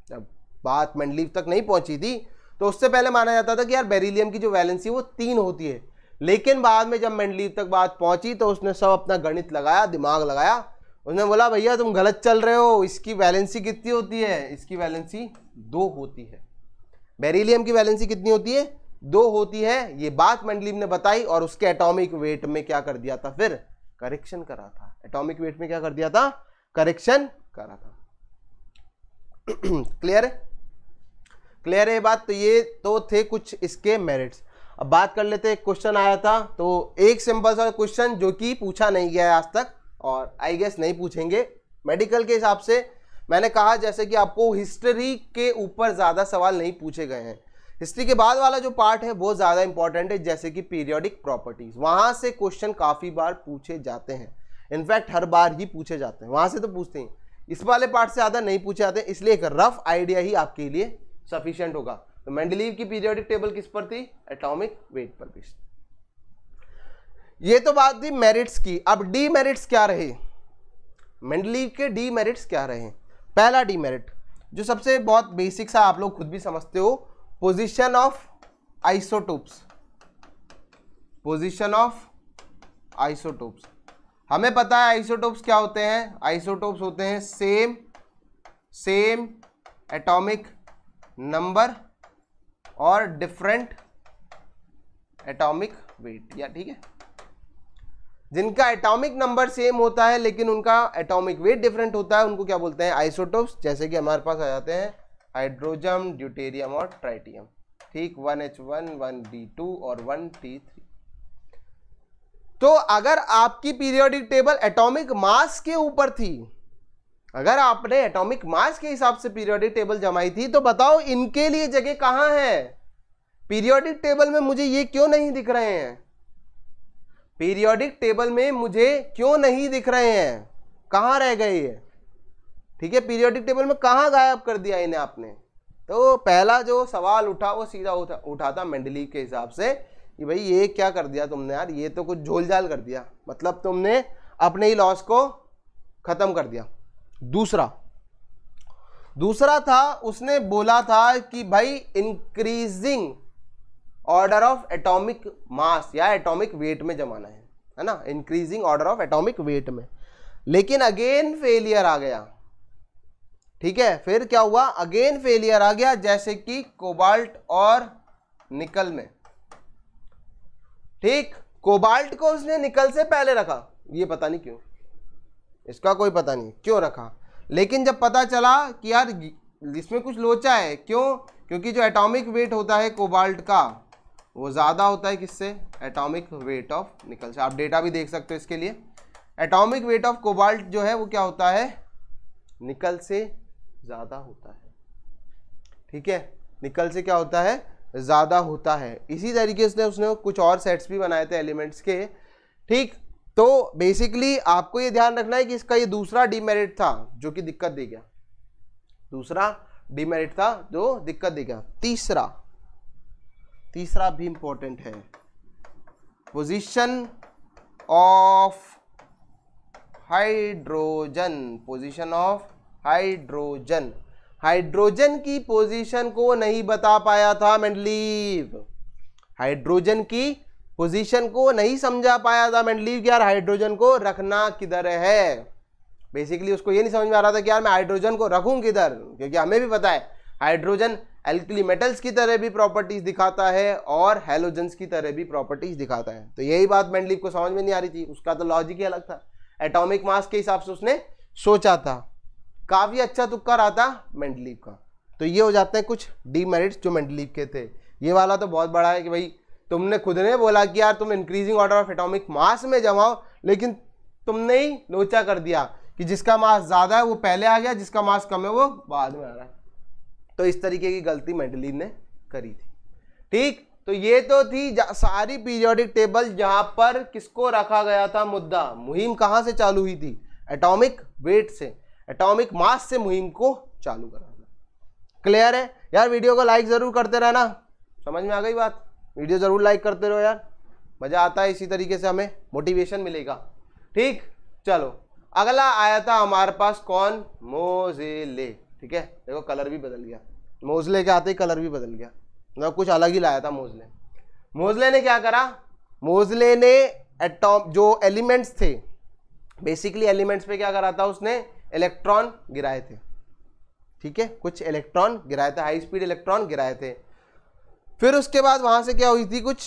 जब बात मंडलीव तक नहीं पहुंची थी तो उससे पहले माना जाता था कि यार बेरिलियम की जो वैलेंसी वो तीन होती है लेकिन बाद में जब मेंडलीव तक बात पहुंची तो उसने सब अपना गणित लगाया दिमाग लगाया उसने बोला भैया तुम गलत चल रहे हो इसकी वैलेंसी कितनी होती है इसकी वैलेंसी दो होती है बेरिलियम की वैलेंसी कितनी होती है दो होती है ये बात मेंडलीव ने बताई और उसके एटॉमिक वेट में क्या कर दिया था फिर करेक्शन करा था एटॉमिक वेट में क्या कर दिया था करेक्शन करा था क्लियर है क्लियर है बात तो ये तो थे कुछ इसके मेरिट्स अब बात कर लेते हैं क्वेश्चन आया था तो एक सिंपल सा क्वेश्चन जो कि पूछा नहीं गया है आज तक और आई गेस नहीं पूछेंगे मेडिकल के हिसाब से मैंने कहा जैसे कि आपको हिस्ट्री के ऊपर ज़्यादा सवाल नहीं पूछे गए हैं हिस्ट्री के बाद वाला जो पार्ट है वो ज़्यादा इंपॉर्टेंट है जैसे कि पीरियोडिक प्रॉपर्टीज वहाँ से क्वेश्चन काफ़ी बार पूछे जाते हैं इनफैक्ट हर बार ही पूछे जाते हैं वहाँ से तो पूछते हैं इस वाले पार्ट से ज़्यादा नहीं पूछे जाते इसलिए एक रफ आइडिया ही आपके लिए सफिशेंट होगा तो मेंडलीव की पीरियोडिक टेबल किस पर थी एटॉमिक वेट पर थी ये तो बात थी मेरिट्स की अब डी मेरिट्स क्या रहे मेंडलीव के डी मेरिट्स क्या रहे पहला डी मेरिट जो सबसे बहुत बेसिक सा आप लोग खुद भी समझते हो position of isotopes position of isotopes हमें पता है आइसोटोप्स क्या होते हैं आइसोटोप्स होते हैं सेम सेम एटॉमिक नंबर और डिफरेंट एटॉमिक वेट या ठीक है जिनका एटॉमिक नंबर सेम होता है लेकिन उनका एटॉमिक वेट डिफरेंट होता है उनको क्या बोलते हैं आइसोटोप्स जैसे कि हमारे पास आ जाते हैं हाइड्रोजम ड्यूटेरियम और ट्राइटियम ठीक one H one one D two और वन टी थ्री तो अगर आपकी पीरियोडिक टेबल एटॉमिक मास के ऊपर थी अगर आपने एटॉमिक मास के हिसाब से पीरियोडिक टेबल जमाई थी तो बताओ इनके लिए जगह कहाँ है पीरियोडिक टेबल में मुझे ये क्यों नहीं दिख रहे हैं पीरियोडिक टेबल में मुझे क्यों नहीं दिख रहे हैं कहाँ रह गए ये ठीक है पीरियोडिक टेबल में कहाँ गायब कर दिया इन्हें आपने तो पहला जो सवाल उठा वो सीधा उठा उठा था मेंडली के हिसाब से कि भाई ये क्या कर दिया तुमने यार ये तो कुछ झोलझाल कर दिया मतलब तुमने अपने ही लॉस को ख़त्म कर दिया दूसरा दूसरा था उसने बोला था कि भाई increasing order of atomic mass या एटॉमिक वेट में जमाना है है ना increasing order of atomic weight में लेकिन अगेन फेलियर आ गया ठीक है फिर क्या हुआ अगेन फेलियर आ गया जैसे कि कोबाल्ट और निकल में ठीक कोबाल्ट को उसने निकल से पहले रखा ये पता नहीं क्यों इसका कोई पता नहीं क्यों रखा लेकिन जब पता चला कि यार इसमें कुछ लोचा है क्यों क्योंकि जो एटॉमिक वेट होता है कोबाल्ट का वो ज़्यादा होता है किससे एटॉमिक वेट ऑफ निकल से आप डेटा भी देख सकते हो इसके लिए एटॉमिक वेट ऑफ कोबाल्ट जो है वो क्या होता है निकल से ज़्यादा होता है ठीक है निकल से क्या होता है ज़्यादा होता है इसी तरीके से उसने कुछ और सेट्स भी बनाए थे एलिमेंट्स के ठीक तो बेसिकली आपको ये ध्यान रखना है कि इसका ये दूसरा डीमेरिट था जो कि दिक्कत दे गया दूसरा डिमेरिट था जो दिक्कत दे गया तीसरा तीसरा भी इंपॉर्टेंट है position of hydrogen position of hydrogen hydrogen की पोजीशन को नहीं बता पाया था मेंडलीव हाइड्रोजन की पोजीशन को नहीं समझा पाया था लीव यार हाइड्रोजन को रखना किधर है बेसिकली उसको ये नहीं समझ में आ रहा था कि यार मैं हाइड्रोजन को रखूं किधर क्योंकि हमें भी पता है हाइड्रोजन एल्कली मेटल्स की तरह भी प्रॉपर्टीज दिखाता है और हेलोजन्स की तरह भी प्रॉपर्टीज दिखाता है तो यही बात मैंडलीव को समझ में नहीं आ रही थी उसका तो लॉजिक ही अलग था एटॉमिक मास के हिसाब से उसने सोचा था काफ़ी अच्छा तुक्का रहा था मैंडलीव का तो ये हो जाते हैं कुछ डीमेरिट्स जो मैंडलीव के थे ये वाला तो बहुत बड़ा है कि भाई तुमने खुद ने बोला कि यार तुम increasing order of atomic mass में जमाओ लेकिन तुमने ही लोचा कर दिया कि जिसका मास ज़्यादा है वो पहले आ गया जिसका मास कम है वो बाद में आ रहा है तो इस तरीके की गलती मेडलिन ने करी थी ठीक तो ये तो थी सारी पीरियोडिक टेबल जहाँ पर किसको रखा गया था मुद्दा मुहिम कहाँ से चालू हुई थी एटॉमिक वेट से एटॉमिक मास से मुहिम को चालू कराना क्लियर है यार वीडियो को लाइक ज़रूर करते रहना समझ में आ गई बात वीडियो ज़रूर लाइक करते रहो यार मज़ा आता है इसी तरीके से हमें मोटिवेशन मिलेगा ठीक चलो अगला आया था हमारे पास कौन मोजेले ठीक है देखो कलर भी बदल गया मोजले के आते ही कलर भी बदल गया मतलब कुछ अलग ही लाया था मोजले मोजले ने क्या करा मोजले ने एटॉम जो एलिमेंट्स थे बेसिकली एलिमेंट्स पे क्या करा था उसने इलेक्ट्रॉन गिराए थे ठीक है कुछ इलेक्ट्रॉन गिराए थे हाई स्पीड इलेक्ट्रॉन गिराए थे फिर उसके बाद वहाँ से क्या हुई थी कुछ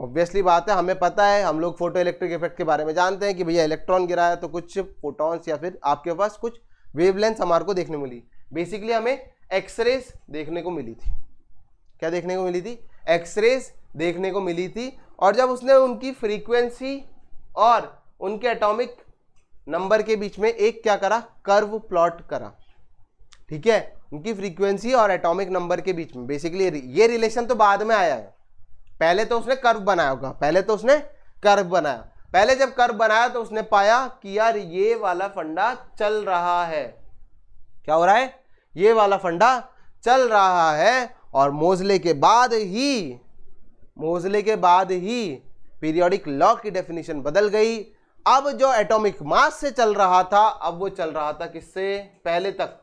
ऑब्वियसली बात है हमें पता है हम लोग फोटो इलेक्ट्रिक इफेक्ट के बारे में जानते हैं कि भैया इलेक्ट्रॉन गिरा है तो कुछ फोटॉन्स या फिर आपके पास कुछ वेवलेंथ हमारे को देखने मिली बेसिकली हमें एक्सरेज देखने को मिली थी क्या देखने को मिली थी एक्सरेज देखने को मिली थी और जब उसने उनकी फ्रीक्वेंसी और उनके एटॉमिक नंबर के बीच में एक क्या करा कर्व प्लॉट करा ठीक है उनकी फ्रीक्वेंसी और एटॉमिक नंबर के बीच में बेसिकली ये रिलेशन तो बाद में आया है पहले तो उसने कर्व बनाया होगा पहले तो उसने कर्व बनाया पहले जब कर्व बनाया तो उसने पाया कि यार ये वाला फंडा चल रहा है क्या हो रहा है ये वाला फंडा चल रहा है और मोजले के बाद ही मोजले के बाद ही पीरियोडिक लॉ की डेफिनेशन बदल गई अब जो एटॉमिक मास से चल रहा था अब वो चल रहा था किससे पहले तक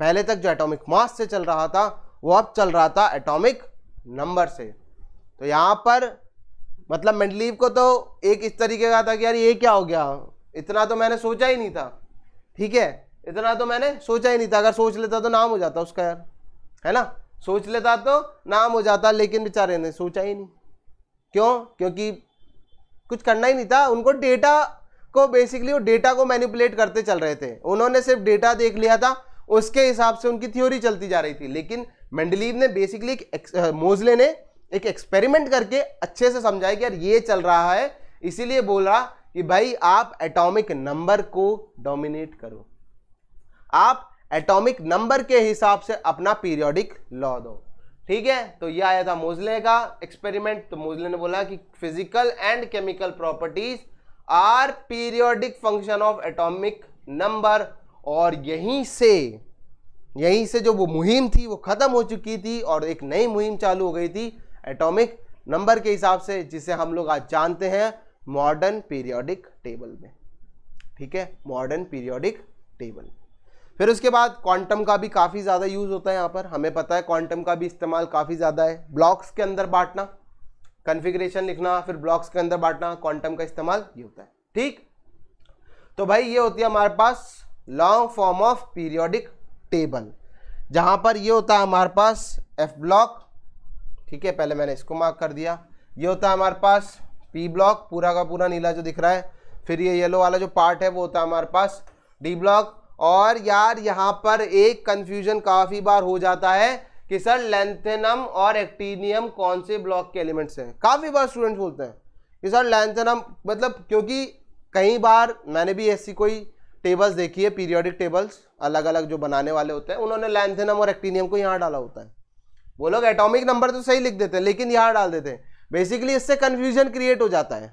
पहले तक जो एटॉमिक मास से चल रहा था वो अब चल रहा था एटॉमिक नंबर से तो यहाँ पर मतलब मेंडलीव को तो एक इस तरीके का था कि यार ये क्या हो गया इतना तो मैंने सोचा ही नहीं था ठीक है इतना तो मैंने सोचा ही नहीं था अगर सोच लेता तो नाम हो जाता उसका यार है ना सोच लेता तो नाम हो जाता लेकिन बेचारे ने सोचा ही नहीं क्यों क्योंकि कुछ करना ही नहीं था उनको डेटा को बेसिकली वो डेटा को मैनिपुलेट करते चल रहे थे उन्होंने सिर्फ डेटा देख लिया था उसके हिसाब से उनकी थ्योरी चलती जा रही थी लेकिन मेंडलीव ने बेसिकली मोजले ने एक एक्सपेरिमेंट करके अच्छे से समझाया कि यार ये चल रहा है इसीलिए बोल रहा कि भाई आप एटॉमिक नंबर को डोमिनेट करो आप एटॉमिक नंबर के हिसाब से अपना पीरियोडिक लॉ दो ठीक है तो ये आया था मोजले का एक्सपेरिमेंट तो मोजले ने बोला कि physical and chemical properties are periodic function of atomic number और यहीं से यहीं से जो वो मुहिम थी वो ख़त्म हो चुकी थी और एक नई मुहिम चालू हो गई थी एटॉमिक नंबर के हिसाब से जिसे हम लोग आज जानते हैं मॉडर्न पीरियोडिक टेबल में ठीक है मॉडर्न पीरियोडिक टेबल फिर उसके बाद क्वांटम का भी काफ़ी ज़्यादा यूज़ होता है यहाँ पर हमें पता है क्वांटम का भी इस्तेमाल काफ़ी ज़्यादा है ब्लॉक्स के अंदर बांटना कन्फिग्रेशन लिखना फिर ब्लॉक्स के अंदर बांटना क्वांटम का इस्तेमाल ये होता है ठीक तो भाई ये होती है हमारे पास long form of periodic table जहाँ पर ये होता है हमारे पास एफ ब्लॉक ठीक है पहले मैंने इसको मार्क कर दिया ये होता है हमारे पास पी ब्लॉक पूरा का पूरा नीला जो दिख रहा है फिर ये येलो वाला जो पार्ट है वो होता है हमारे पास डी ब्लॉक और यार यहाँ पर एक कन्फ्यूजन काफ़ी बार हो जाता है कि सर लेंथेनम और एक्टीनियम कौन से ब्लॉक के एलिमेंट्स हैं काफ़ी बार स्टूडेंट्स बोलते हैं कि सर लेंथेनम मतलब क्योंकि कई बार मैंने भी ऐसी कोई टेबल्स देखिए पीरियोडिक टेबल्स अलग अलग जो बनाने वाले होते हैं उन्होंने लैंथेनम और एक्टिनियम को यहाँ डाला होता है वो लोग एटॉमिक नंबर तो सही लिख देते हैं लेकिन यहाँ डाल देते हैं बेसिकली इससे कन्फ्यूजन क्रिएट हो जाता है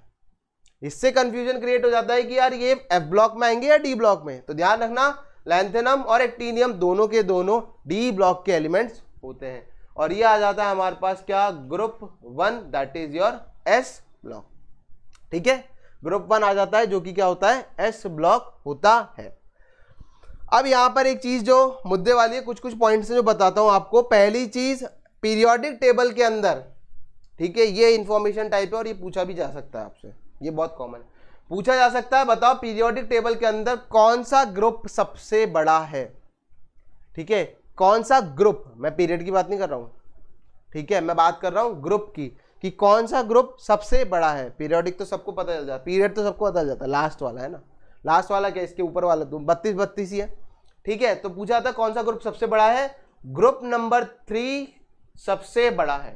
इससे कन्फ्यूजन क्रिएट हो जाता है कि यार ये एफ ब्लॉक में आएंगे या डी ब्लॉक में तो ध्यान रखना लैंथेनम और एक्टिनियम दोनों के दोनों डी ब्लॉक के एलिमेंट्स होते हैं और ये आ जाता है हमारे पास क्या group one that is your s block ठीक है ग्रुप वन आ जाता है जो कि क्या होता है एस ब्लॉक होता है अब यहाँ पर एक चीज़ जो मुद्दे वाली है कुछ कुछ पॉइंट जो बताता हूँ आपको पहली चीज़ पीरियोडिक टेबल के अंदर ठीक है ये इंफॉर्मेशन टाइप है और ये पूछा भी जा सकता है आपसे ये बहुत कॉमन है पूछा जा सकता है बताओ पीरियोडिक टेबल के अंदर कौन सा ग्रुप सबसे बड़ा है ठीक है कौन सा ग्रुप मैं पीरियड की बात नहीं कर रहा हूँ ठीक है मैं बात कर रहा हूँ ग्रुप की कि कौन सा ग्रुप सबसे बड़ा है पीरियोडिक तो सबको पता चल जाता पीरियड तो सबको पता चल जाता है तो लास्ट वाला है ना लास्ट वाला क्या इसके ऊपर वाला तुम बत्तीस बत्तीस ही है ठीक है तो पूछा था कौन सा ग्रुप सबसे बड़ा है ग्रुप नंबर थ्री सबसे बड़ा है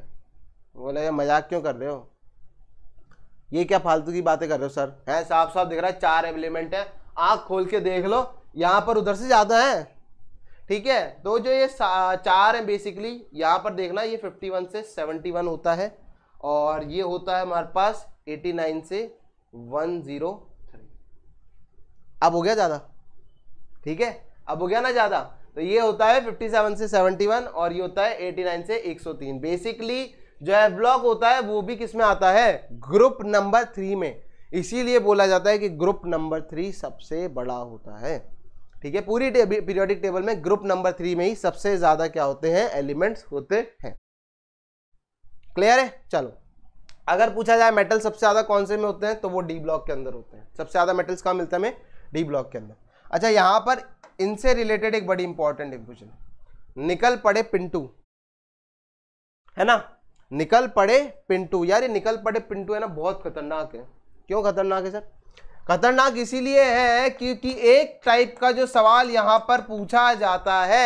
बोले मजाक क्यों कर रहे हो ये क्या फालतू की बातें कर रहे हो सर है साफ साफ दिख रहा है चार एलिमेंट है आंख खोल के देख लो यहाँ पर उधर से ज़्यादा है ठीक है तो जो ये चार है बेसिकली यहाँ पर देखना ये 51 से 71 होता है और ये होता है हमारे पास 89 से 103 अब हो गया ज़्यादा ठीक है अब हो गया ना ज़्यादा तो ये होता है 57 से 71 और ये होता है 89 से 103 बेसिकली जो है ब्लॉक होता है वो भी किस में आता है ग्रुप नंबर थ्री में इसीलिए बोला जाता है कि ग्रुप नंबर थ्री सबसे बड़ा होता है ठीक है पूरी पीरियोडिक टेबल में ग्रुप नंबर थ्री में ही सबसे ज़्यादा क्या होते हैं एलिमेंट्स होते हैं क्लियर है चलो अगर पूछा जाए मेटल सबसे ज़्यादा कौन से में होते हैं तो वो डी ब्लॉक के अंदर होते हैं सबसे ज़्यादा मेटल्स कहाँ मिलते हैं हमें डी ब्लॉक के अंदर अच्छा यहाँ पर इनसे रिलेटेड एक बड़ी इंपॉर्टेंट इन्फ्यूजन निकल पड़े पिंटू है ना निकल पड़े पिंटू यार ये निकल पड़े पिंटू है ना बहुत खतरनाक है क्यों खतरनाक है सर खतरनाक इसीलिए है क्योंकि एक टाइप का जो सवाल यहाँ पर पूछा जाता है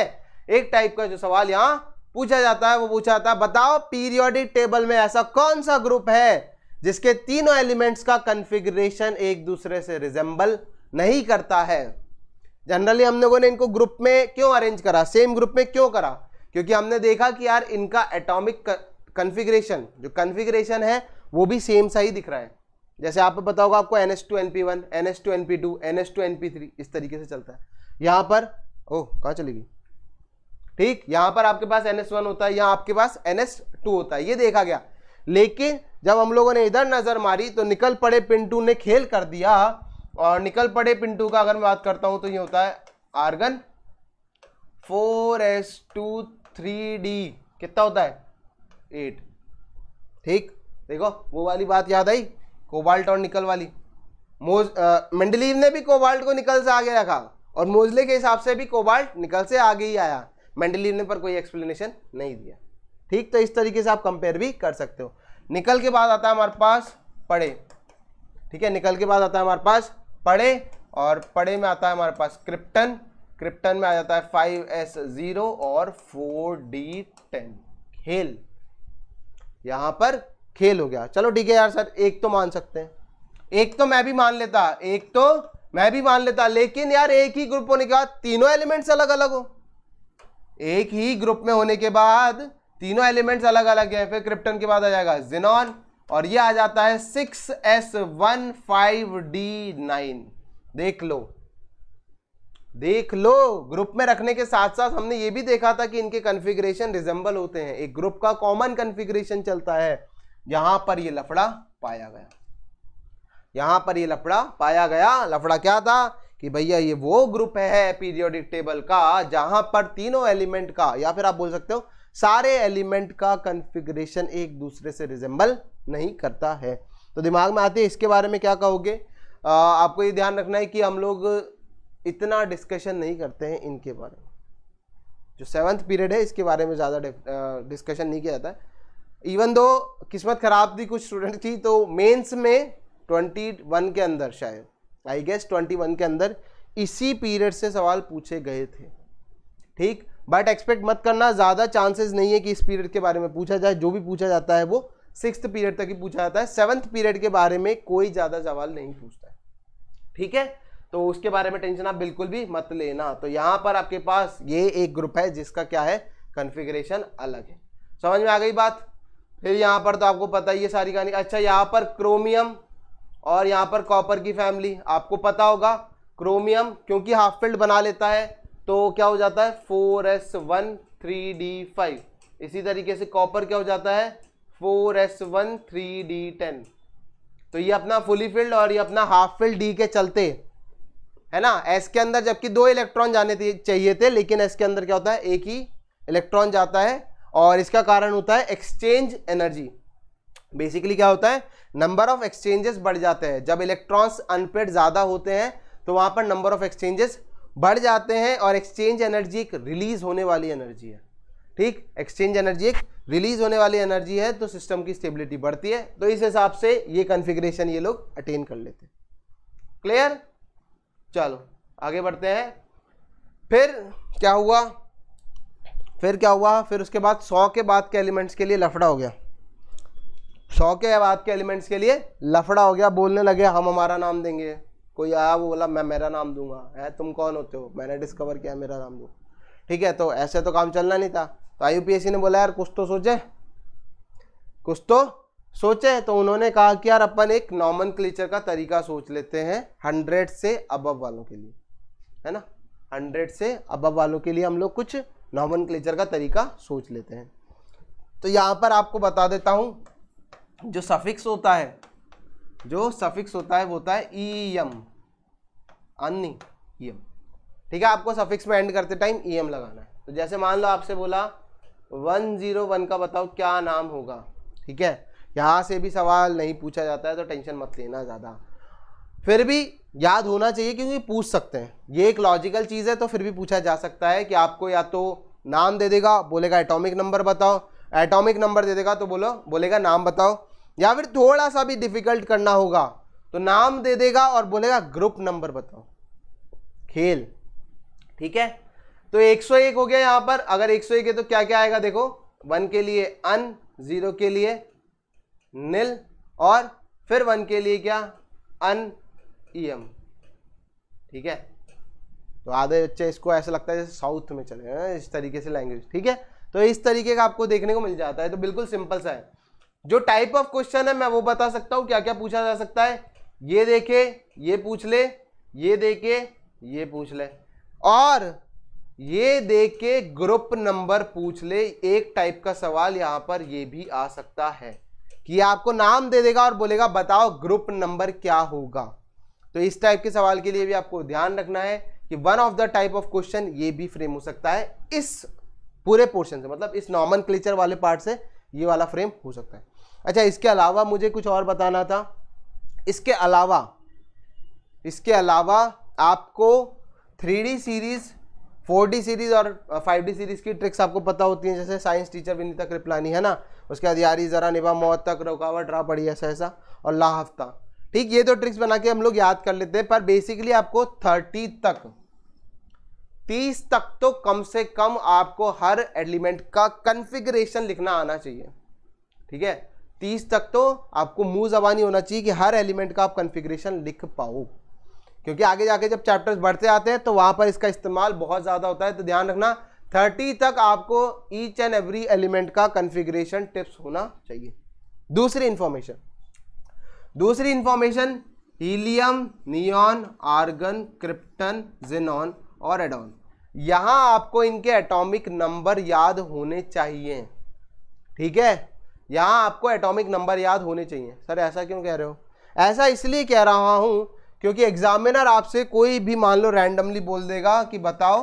एक टाइप का जो सवाल यहाँ पूछा जाता है वो पूछा जाता है बताओ पीरियोडिक टेबल में ऐसा कौन सा ग्रुप है जिसके तीनों एलिमेंट्स का कन्फिग्रेशन एक दूसरे से रिजेंबल नहीं करता है जनरली हम लोगों ने इनको ग्रुप में क्यों अरेंज करा सेम ग्रुप में क्यों करा क्योंकि हमने देखा कि यार इनका एटॉमिक कन्फिग्रेशन जो कन्फिग्रेशन है वो भी सेम सा ही दिख रहा है जैसे आप बताओगे आपको n s two n p one n s two n p two n s two n p three इस तरीके से चलता है यहाँ पर ओह कहाँ चलेगी ठीक यहां पर आपके पास एन एस वन होता है यहाँ आपके पास एन एस टू होता है ये देखा गया लेकिन जब हम लोगों ने इधर नज़र मारी तो निकल पड़े पिंटू ने खेल कर दिया और निकल पड़े पिंटू का अगर मैं बात करता हूँ तो ये होता है argon four s two three d कितना होता है एट ठीक देखो वो वाली बात याद आई कोबाल्ट और निकल वाली मोज मेंडलीव ने भी कोबाल्ट को निकल से आगे रखा और मोजले के हिसाब से भी कोबाल्ट निकल से आगे ही आया मेंडलियन ने पर कोई एक्सप्लेनेशन नहीं दिया ठीक तो इस तरीके से आप कंपेयर भी कर सकते हो निकल के बाद आता है हमारे पास पड़े ठीक है निकल के बाद आता है हमारे पास पड़े और पड़े में आता है हमारे पास क्रिप्टन क्रिप्टन में आ जाता है फाइव एस जीरो और फोर डी टेन खेल यहाँ पर खेल हो गया चलो ठीक है यार सर एक तो मान सकते हैं एक तो मैं भी मान लेता एक तो मैं भी मान लेता लेकिन यार एक ही ग्रुप होने के बाद तीनों एलिमेंट्स अलग अलग हो एक ही ग्रुप में होने के बाद तीनों एलिमेंट्स अलग अलग हैं फिर क्रिप्टन के बाद आ जाएगा जिनॉन और ये आ जाता है six s one five d nine देख लो देख लो ग्रुप में रखने के साथ साथ हमने ये भी देखा था कि इनके कन्फिग्रेशन रिजेंबल होते हैं एक ग्रुप का कॉमन कन्फिग्रेशन चलता है यहां पर ये लफड़ा पाया गया यहां पर ये लफड़ा पाया गया लफड़ा क्या था कि भैया ये वो ग्रुप है पीरियोडिक टेबल का जहां पर तीनों एलिमेंट का या फिर आप बोल सकते हो सारे एलिमेंट का कन्फिग्रेशन एक दूसरे से रिजेंबल नहीं करता है तो दिमाग में आते हैं इसके बारे में क्या कहोगे आपको ये ध्यान रखना है कि हम लोग इतना डिस्कशन नहीं करते हैं इनके बारे में जो सेवन्थ पीरियड है इसके बारे में ज़्यादा डिस्कशन नहीं किया जाता है इवन दो किस्मत खराब थी कुछ स्टूडेंट थी तो मेंस में ट्वेंटी वन के अंदर शायद आई गेस 21 के अंदर इसी पीरियड से सवाल पूछे गए थे ठीक बट एक्सपेक्ट मत करना ज़्यादा चांसेस नहीं है कि इस पीरियड के बारे में पूछा जाए जो भी पूछा जाता है वो सिक्स पीरियड तक ही पूछा जाता है सेवन्थ पीरियड के बारे में कोई ज़्यादा सवाल नहीं पूछता है ठीक है तो उसके बारे में टेंशन आप बिल्कुल भी मत लेना तो यहाँ पर आपके पास ये एक ग्रुप है जिसका क्या है कन्फिग्रेशन अलग है समझ में आ गई बात फिर यहाँ पर तो आपको पता ही है सारी कहानी अच्छा यहाँ पर क्रोमियम और यहाँ पर कॉपर की फैमिली आपको पता होगा क्रोमियम क्योंकि हाफ फील्ड बना लेता है तो क्या हो जाता है four s one three d five इसी तरीके से कॉपर क्या हो जाता है four s one three d ten तो ये अपना फुली फिल्ड और ये अपना हाफ फील्ड डी के चलते है ना एस के अंदर जबकि दो इलेक्ट्रॉन जाने थे, चाहिए थे लेकिन एस के अंदर क्या होता है एक ही इलेक्ट्रॉन जाता है और इसका कारण होता है एक्सचेंज एनर्जी बेसिकली क्या होता है नंबर ऑफ एक्सचेंजेस बढ़ जाते हैं जब इलेक्ट्रॉन्स अनपेड ज़्यादा होते हैं तो वहाँ पर नंबर ऑफ एक्सचेंजेस बढ़ जाते हैं और एक्सचेंज एनर्जी एक रिलीज होने वाली एनर्जी है ठीक एक्सचेंज एनर्जी एक रिलीज होने वाली एनर्जी है तो सिस्टम की स्टेबिलिटी बढ़ती है तो इस हिसाब से ये कन्फिग्रेशन ये लोग अटेन कर लेते हैं क्लियर चलो आगे बढ़ते हैं फिर क्या हुआ फिर क्या हुआ फिर उसके बाद सौ के बाद के एलिमेंट्स के लिए लफड़ा हो गया सौ के बाद के एलिमेंट्स के लिए लफड़ा हो गया बोलने लगे हम हमारा नाम देंगे कोई आया वो बोला मैं मेरा नाम दूंगा है तुम कौन होते हो मैंने डिस्कवर किया मेरा नाम दूँ ठीक है तो ऐसे तो काम चलना नहीं था तो आई ने बोला यार कुछ तो सोचे कुछ तो सोचे तो उन्होंने कहा कि यार अपन एक नॉमन का तरीका सोच लेते हैं हंड्रेड से अबब वालों के लिए है ना हंड्रेड से अबब वालों के लिए हम लोग कुछ नॉमन क्लीचर का तरीका सोच लेते हैं तो यहाँ पर आपको बता देता हूँ जो सफिक्स होता है जो सफिक्स होता है वो होता है ई e एम e ठीक है आपको सफिक्स में एंड करते टाइम ई एम लगाना है तो जैसे मान लो आपसे बोला वन जीरो वन का बताओ क्या नाम होगा ठीक है यहाँ से भी सवाल नहीं पूछा जाता है तो टेंशन मत लेना ज़्यादा फिर भी याद होना चाहिए क्योंकि पूछ सकते हैं ये एक लॉजिकल चीज़ है तो फिर भी पूछा जा सकता है कि आपको या तो नाम दे देगा बोलेगा एटॉमिक नंबर बताओ एटॉमिक नंबर दे देगा तो बोलो बोलेगा नाम बताओ या फिर थोड़ा सा भी डिफिकल्ट करना होगा तो नाम दे देगा और बोलेगा ग्रुप नंबर बताओ खेल ठीक है तो 101 हो गया यहां पर अगर 101 है तो क्या क्या आएगा देखो वन के लिए अन जीरो के लिए नील और फिर वन के लिए क्या अन ई एम ठीक है तो आधे बच्चे इसको ऐसा लगता है जैसे साउथ में चले इस तरीके से लैंग्वेज ठीक है तो इस तरीके का आपको देखने को मिल जाता है तो बिल्कुल सिंपल सा है जो टाइप ऑफ क्वेश्चन है मैं वो बता सकता हूँ क्या क्या पूछा जा सकता है ये देखे ये पूछ ले ये देखे ये पूछ ले और ये देख के ग्रुप नंबर पूछ ले एक टाइप का सवाल यहाँ पर ये भी आ सकता है कि आपको नाम दे देगा और बोलेगा बताओ ग्रुप नंबर क्या होगा तो इस टाइप के सवाल के लिए भी आपको ध्यान रखना है कि one of the type of question ये भी फ्रेम हो सकता है इस पूरे पोर्शन से मतलब इस नॉमन वाले पार्ट से ये वाला फ्रेम हो सकता है अच्छा इसके अलावा मुझे कुछ और बताना था इसके अलावा इसके अलावा आपको three series four d series और फाइव डी सीरीज़ की ट्रिक्स आपको पता होती हैं जैसे साइंस टीचर विनीता कृपलानी है ना उसके बाद यारी ज़रा निभा मौत तक रुकावट ड्रा पड़ी ऐसा ऐसा और ला हफ्ता ठीक ये तो ट्रिक्स बना के हम लोग याद कर लेते हैं पर बेसिकली आपको थर्टी तक तीस तक तो कम से कम आपको हर एलिमेंट का कन्फिग्रेशन लिखना आना चाहिए ठीक है तीस तक तो आपको मुंह जबानी होना चाहिए कि हर एलिमेंट का आप कन्फिग्रेशन लिख पाओ क्योंकि आगे जाके जब चैप्टर्स बढ़ते आते हैं तो वहाँ पर इसका इस्तेमाल बहुत ज़्यादा होता है तो ध्यान रखना थर्टी तक आपको ईच एंड एवरी एलिमेंट का कन्फिग्रेशन टिप्स होना चाहिए दूसरी इंफॉर्मेशन दूसरी information helium neon argon krypton xenon और एडॉन यहां आपको इनके एटॉमिक नंबर याद होने चाहिए ठीक है यहां आपको एटॉमिक नंबर याद होने चाहिए सर ऐसा क्यों कह रहे हो ऐसा इसलिए कह रहा हूं क्योंकि एग्जामिनर आपसे कोई भी मान लो रैंडमली बोल देगा कि बताओ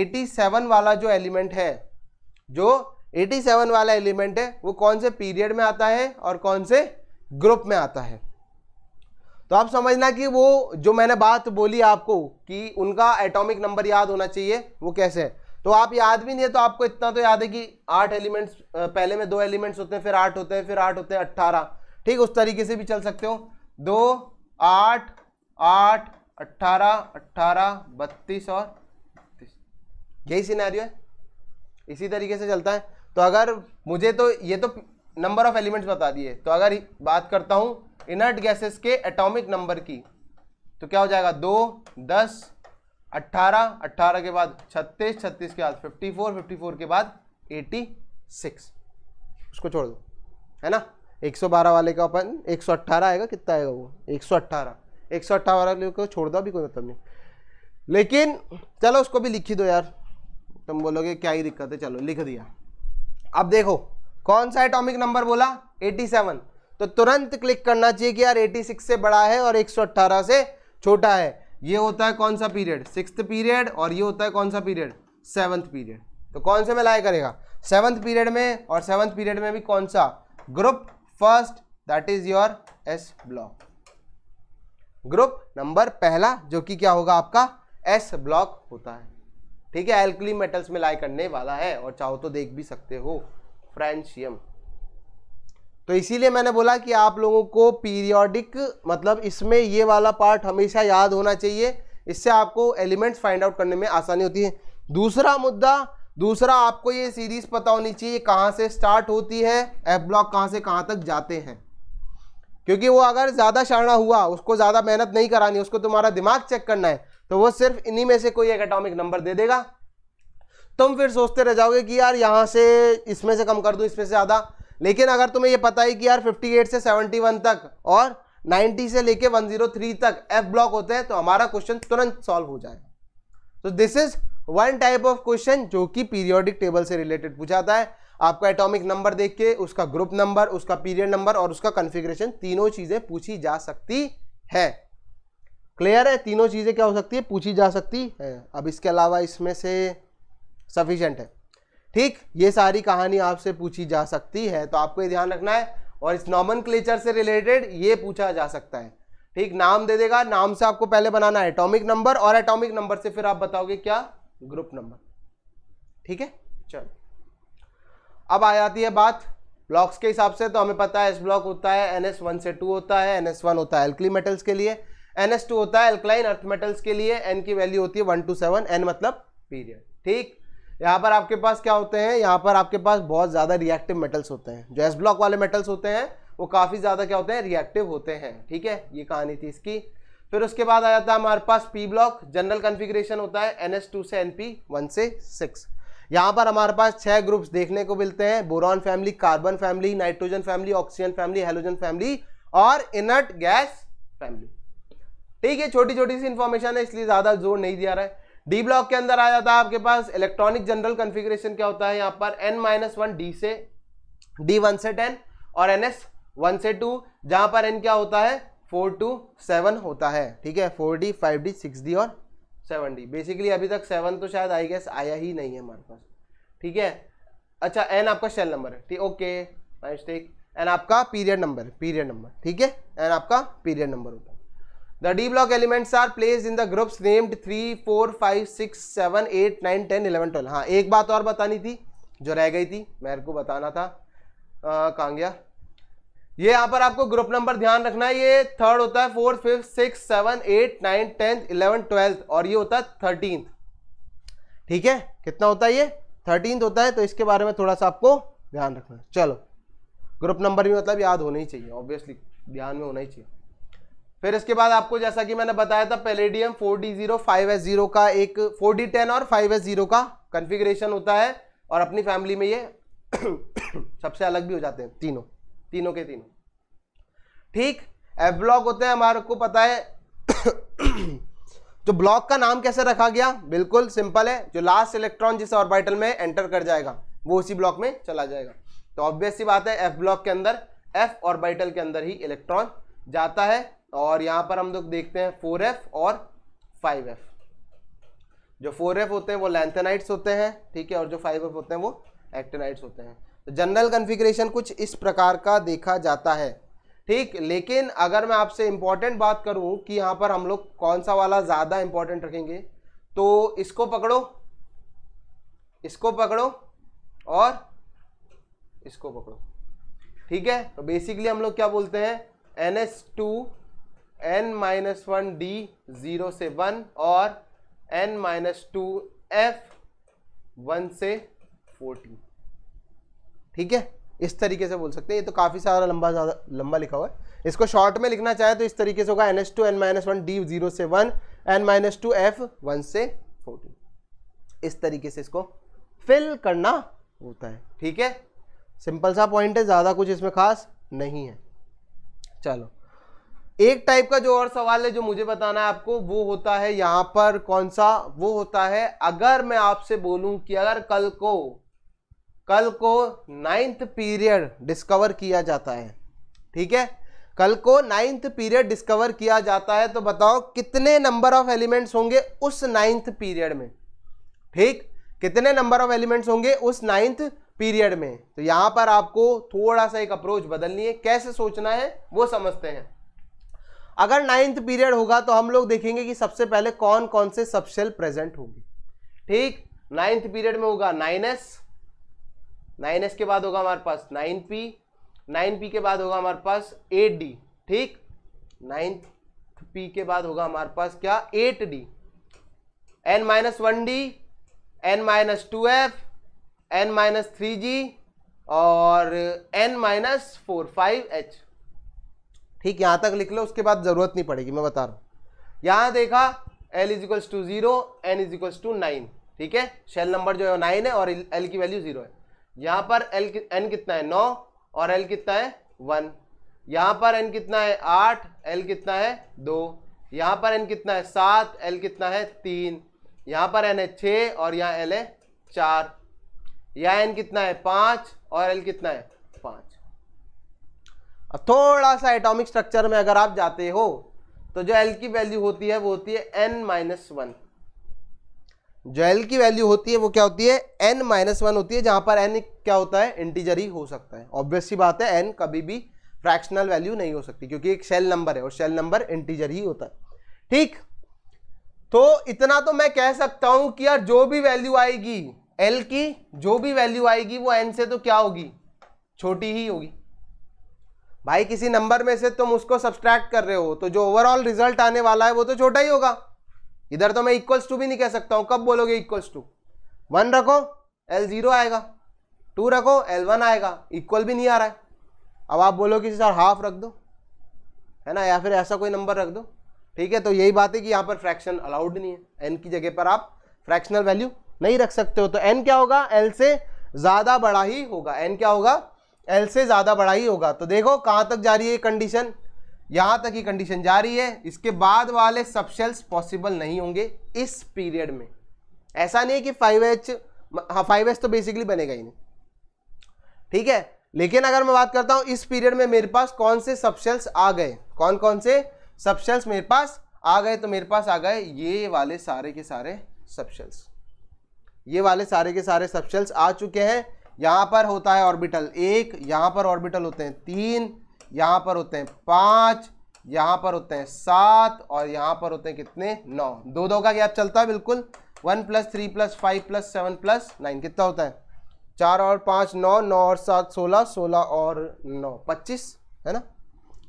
87 वाला जो एलिमेंट है जो 87 वाला एलिमेंट है वो कौन से पीरियड में आता है और कौन से ग्रुप में आता है तो आप समझना कि वो जो मैंने बात बोली आपको कि उनका एटॉमिक नंबर याद होना चाहिए वो कैसे है तो आप याद भी नहीं है तो आपको इतना तो याद है कि आठ एलिमेंट्स पहले में दो एलिमेंट्स होते हैं फिर आठ होते हैं फिर आठ होते हैं अट्ठारह ठीक उस तरीके से भी चल सकते हो दो आठ आठ अट्ठारह अट्ठारह बत्तीस और बत्तीस यही सिनेरियो है इसी तरीके से चलता है तो अगर मुझे तो ये तो नंबर ऑफ एलिमेंट्स बता दिए तो अगर बात करता हूँ इनर्ट गैसेस के एटॉमिक नंबर की तो क्या हो जाएगा दो दस अट्ठारह अट्ठारह के बाद छत्तीस छत्तीस के बाद फिफ्टी फोर फिफ्टी फोर के बाद एटी सिक्स उसको छोड़ दो है ना एक सौ बारह वाले का अपन एक सौ अट्ठारह आएगा कितना आएगा वो एक सौ अट्ठारह एक सौ अट्ठारह वाले को छोड़ दो अभी कोई मतलब नहीं लेकिन चलो उसको भी लिखी दो यार तुम बोलोगे क्या ही दिक्कत है चलो लिख दिया अब देखो कौन सा एटॉमिक नंबर बोला 87 तो तुरंत क्लिक करना चाहिए कि यार 86 से बड़ा है और 118 से छोटा है ये होता है कौन सा पीरियड सिक्स पीरियड और ये होता है कौन सा पीरियड सेवंथ पीरियड तो कौन से में लाया करेगा सेवंथ पीरियड में और सेवंथ पीरियड में भी कौन सा group first that is your s block group number पहला जो कि क्या होगा आपका एस ब्लॉक होता है ठीक है एल्कली मेटल्स में लाई करने वाला है और चाहो तो देख भी सकते हो फ्रेंशियम तो इसीलिए मैंने बोला कि आप लोगों को पीरियोडिक मतलब इसमें ये वाला पार्ट हमेशा याद होना चाहिए इससे आपको एलिमेंट्स फाइंड आउट करने में आसानी होती है दूसरा मुद्दा दूसरा आपको ये सीरीज पता होनी चाहिए कहाँ से स्टार्ट होती है एफ ब्लॉक कहाँ से कहाँ तक जाते हैं क्योंकि वो अगर ज़्यादा शारणा हुआ उसको ज़्यादा मेहनत नहीं करानी उसको तुम्हारा दिमाग चेक करना है तो वो सिर्फ इन्हीं में से कोई एक एटॉमिक नंबर दे देगा तुम फिर सोचते रह जाओगे कि यार यहाँ से इसमें से कम कर दूँ इसमें से ज़्यादा लेकिन अगर तुम्हें ये पता है कि यार 58 से 71 तक और 90 से लेके 103 तक एफ ब्लॉक होते हैं तो हमारा क्वेश्चन तुरंत सॉल्व हो जाएगा तो this is one type of question जो कि पीरियोडिक टेबल से रिलेटेड पूछा जाता है आपका एटॉमिक नंबर देख के उसका ग्रुप नंबर उसका पीरियड नंबर और उसका कन्फिग्रेशन तीनों चीज़ें पूछी जा सकती है क्लियर है तीनों चीज़ें क्या हो सकती है पूछी जा सकती है अब इसके अलावा इसमें से सफिशेंट है ठीक ये सारी कहानी आपसे पूछी जा सकती है तो आपको ये ध्यान रखना है और इस नॉमन से रिलेटेड ये पूछा जा सकता है ठीक नाम दे देगा नाम से आपको पहले बनाना है एटॉमिक नंबर और एटॉमिक नंबर से फिर आप बताओगे क्या ग्रुप नंबर ठीक है चलो अब आ जाती है बात ब्लॉक्स के हिसाब से तो हमें पता है एस ब्लॉक होता है एन एस वन से टू होता है एन एस वन होता है एल्कली मेटल्स के लिए एन एस टू होता है एल्कलाइन अर्थ मेटल्स के लिए एन की वैल्यू होती है वन टू सेवन एन मतलब पीरियड ठीक यहाँ पर आपके पास क्या होते हैं यहाँ पर आपके पास बहुत ज़्यादा रिएक्टिव मेटल्स होते हैं जो एस ब्लॉक वाले मेटल्स होते हैं वो काफ़ी ज़्यादा क्या होते हैं रिएक्टिव होते हैं ठीक है ये कहानी थी इसकी फिर उसके बाद आ जाता है हमारे पास पी ब्लॉक जनरल कन्फिग्रेशन होता है एन एस टू से एन पी वन से सिक्स यहाँ पर हमारे पास छह ग्रुप्स देखने को मिलते हैं boron family carbon family nitrogen family oxygen family halogen family और इनर्ट गैस फैमिली ठीक है छोटी छोटी सी इन्फॉर्मेशन है इसलिए ज़्यादा जोर नहीं दिया रहा है डी ब्लॉक के अंदर आ जाता है आपके पास इलेक्ट्रॉनिक जनरल कॉन्फ़िगरेशन क्या होता है यहाँ पर एन माइनस वन डी से डी वन से टेन और एन एस वन से टू जहाँ पर एन क्या होता है फोर टू सेवन होता है ठीक है four d five d six d और सेवन डी बेसिकली अभी तक सेवन तो शायद आई गेस आया ही नहीं है हमारे पास ठीक है अच्छा एन आपका शेल नंबर है ठीक ओके माई मिस्टेक एन आपका पीरियड नंबर पीरियड नंबर ठीक है एन आपका पीरियड नंबर होता है The D block elements are placed in the groups named three four five six seven eight nine ten eleven twelve हाँ एक बात और बतानी थी जो रह गई थी मेरे को बताना था कांग्या ये यहाँ पर आपको ग्रुप नंबर ध्यान रखना है ये थर्ड होता है fourth fifth six seven eight nine tenth eleven twelfth और ये होता है थर्टीन ठीक है कितना होता है ये थर्टीन होता है तो इसके बारे में थोड़ा सा आपको ध्यान रखना है चलो ग्रुप नंबर भी मतलब याद होना ही चाहिए ऑब्वियसली ध्यान में होना ही चाहिए फिर इसके बाद आपको जैसा कि मैंने बताया था palladium four d zero five s zero का एक फोर डी टेन और फाइव एस जीरो का कन्फिग्रेशन होता है और अपनी फैमिली में ये सबसे अलग भी हो जाते हैं तीनों तीनों के तीनों ठीक एफ ब्लॉक होते हैं हमारे को पता है तो ब्लॉक का नाम कैसे रखा गया बिल्कुल सिंपल है जो लास्ट इलेक्ट्रॉन जिस ऑर्बिटल में एंटर कर जाएगा वो उसी ब्लॉक में चला जाएगा तो ऑब्वियस सी बात है एफ ब्लॉक के अंदर एफ ऑर्बिटल के अंदर ही इलेक्ट्रॉन जाता है और यहां पर हम लोग देखते हैं फोर एफ और फाइव एफ जो फोर एफ होते हैं वो लेंथेनाइट्स होते हैं ठीक है और जो फाइव एफ होते हैं वो एक्टेनाइट्स होते हैं तो जनरल कन्फिग्रेशन कुछ इस प्रकार का देखा जाता है ठीक लेकिन अगर मैं आपसे इंपॉर्टेंट बात करूं कि यहां पर हम लोग कौन सा वाला ज़्यादा इंपॉर्टेंट रखेंगे तो इसको पकड़ो इसको पकड़ो और इसको पकड़ो ठीक है तो बेसिकली हम लोग क्या बोलते हैं n s two n minus one d zero से वन और N minus two f one से फोर्टीन ठीक है इस तरीके से बोल सकते हैं ये तो काफ़ी सारा लंबा ज़्यादा लंबा लिखा हुआ है इसको शॉर्ट में लिखना चाहे तो इस तरीके से होगा n s two n minus one d zero से one n minus two f one से फोर्टीन इस तरीके से इसको फिल करना होता है ठीक है सिंपल सा पॉइंट है ज़्यादा कुछ इसमें खास नहीं है चलो एक टाइप का जो और सवाल है जो मुझे बताना है आपको वो होता है यहां पर कौन सा वो होता है अगर मैं आपसे बोलूं कि अगर कल को कल को नाइन्थ पीरियड डिस्कवर किया जाता है ठीक है कल को नाइन्थ पीरियड डिस्कवर किया जाता है तो बताओ कितने नंबर ऑफ एलिमेंट्स होंगे उस नाइन्थ पीरियड में ठीक कितने नंबर ऑफ एलिमेंट्स होंगे उस नाइन्थ पीरियड में तो यहां पर आपको थोड़ा सा एक अप्रोच बदलनी है कैसे सोचना है वो समझते हैं अगर नाइन्थ पीरियड होगा तो हम लोग देखेंगे कि सबसे पहले कौन कौन से सबसेल प्रेजेंट होंगे ठीक नाइन्थ पीरियड में होगा नाइन एस नाइन एस के बाद होगा हमारे पास नाइन पी नाइन पी के बाद होगा हमारे पास एट डी ठीक नाइन्थ पी के बाद होगा हमारे पास क्या eight D N minus one D N minus two F N minus three G और N minus four five H ठीक यहाँ तक लिख लो उसके बाद ज़रूरत नहीं पड़ेगी मैं बता रहा हूँ यहाँ देखा L is two zero N is two nine ठीक है शेल नंबर जो है नाइन है और एल की वैल्यू जीरो है यहाँ पर एल एन कितना है नौ और एल कितना है वन यहाँ पर एन कितना है आठ एल कितना है दो यहाँ पर एन कितना है सात एल कितना है तीन यहाँ पर एन है छः और यहाँ एल है चार यहाँ एन कितना है पाँच और एल कितना है थोड़ा सा एटॉमिक स्ट्रक्चर में अगर आप जाते हो तो जो एल की वैल्यू होती है वो होती है एन माइनस वन जो एल की वैल्यू होती है वो क्या होती है एन माइनस वन होती है जहां पर एन क्या होता है इंटीजर ही हो सकता है ऑब्वियस सी बात है एन कभी भी फ्रैक्शनल वैल्यू नहीं हो सकती क्योंकि एक सेल नंबर है और सेल नंबर इंटीजर ही होता है ठीक तो इतना तो मैं कह सकता हूं कि यार जो भी वैल्यू आएगी एल की जो भी वैल्यू आएगी वो एन से तो क्या होगी छोटी ही होगी भाई किसी नंबर में से तुम उसको सब्सट्रैक्ट कर रहे हो तो जो ओवरऑल रिजल्ट आने वाला है वो तो छोटा ही होगा इधर तो मैं इक्वल्स टू भी नहीं कह सकता हूँ कब बोलोगे इक्वल्स टू वन रखो एल जीरो आएगा टू रखो एल वन आएगा इक्वल भी नहीं आ रहा है अब आप बोलोगे सर हाफ रख दो है ना या फिर ऐसा कोई नंबर रख दो ठीक है तो यही बात है कि यहाँ पर फ्रैक्शन अलाउड नहीं है एन की जगह पर आप फ्रैक्शनल वैल्यू नहीं रख सकते हो तो एन क्या होगा एल से ज़्यादा बड़ा ही होगा एन क्या होगा एल से ज़्यादा बड़ा ही होगा तो देखो कहाँ तक जा रही है कंडीशन यहाँ तक ही कंडीशन जा रही है इसके बाद वाले सबशेल्स पॉसिबल नहीं होंगे इस पीरियड में ऐसा नहीं है कि फाइव एच हाँ फाइव एच तो बेसिकली बनेगा ही नहीं ठीक है लेकिन अगर मैं बात करता हूँ इस पीरियड में मेरे पास कौन से सबशेल्स आ गए कौन कौन से सबशेल्स मेरे पास आ गए तो मेरे पास आ गए ये वाले सारे के सारे सबशेल्स ये वाले सारे के सारे सबशेल्स आ चुके हैं यहाँ पर होता है ऑर्बिटल एक यहाँ पर ऑर्बिटल होते हैं तीन यहाँ पर होते हैं पाँच यहाँ पर होते हैं सात और यहाँ पर होते हैं कितने नौ दो दो का गैप चलता है बिल्कुल one plus three plus five plus seven plus nine कितना होता है चार और पाँच नौ नौ और सात सोलह सोलह और नौ पच्चीस है ना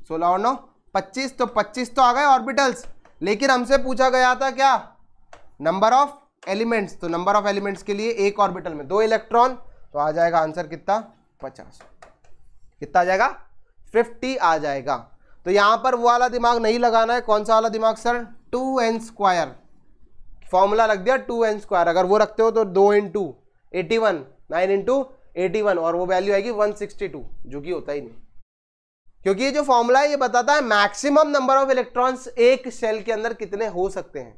सोलह और नौ पच्चीस तो पच्चीस तो आ गए ऑर्बिटल्स लेकिन हमसे पूछा गया था क्या नंबर ऑफ एलिमेंट्स तो नंबर ऑफ एलिमेंट्स के लिए एक ऑर्बिटल में दो इलेक्ट्रॉन तो आ जाएगा आंसर कितना पचास कितना आ जाएगा फिफ्टी आ जाएगा तो यहां पर वो वाला दिमाग नहीं लगाना है कौन सा वाला दिमाग sir two N square formula रख दिया टू एन स्क्वायर अगर वो रखते हो तो दो into eighty one nine into eighty one और वो वैल्यू आएगी वन सिक्सटी टू जो कि होता ही नहीं क्योंकि ये जो फॉर्मूला है ये बताता है मैक्सिमम नंबर ऑफ इलेक्ट्रॉन्स एक सेल के अंदर कितने हो सकते हैं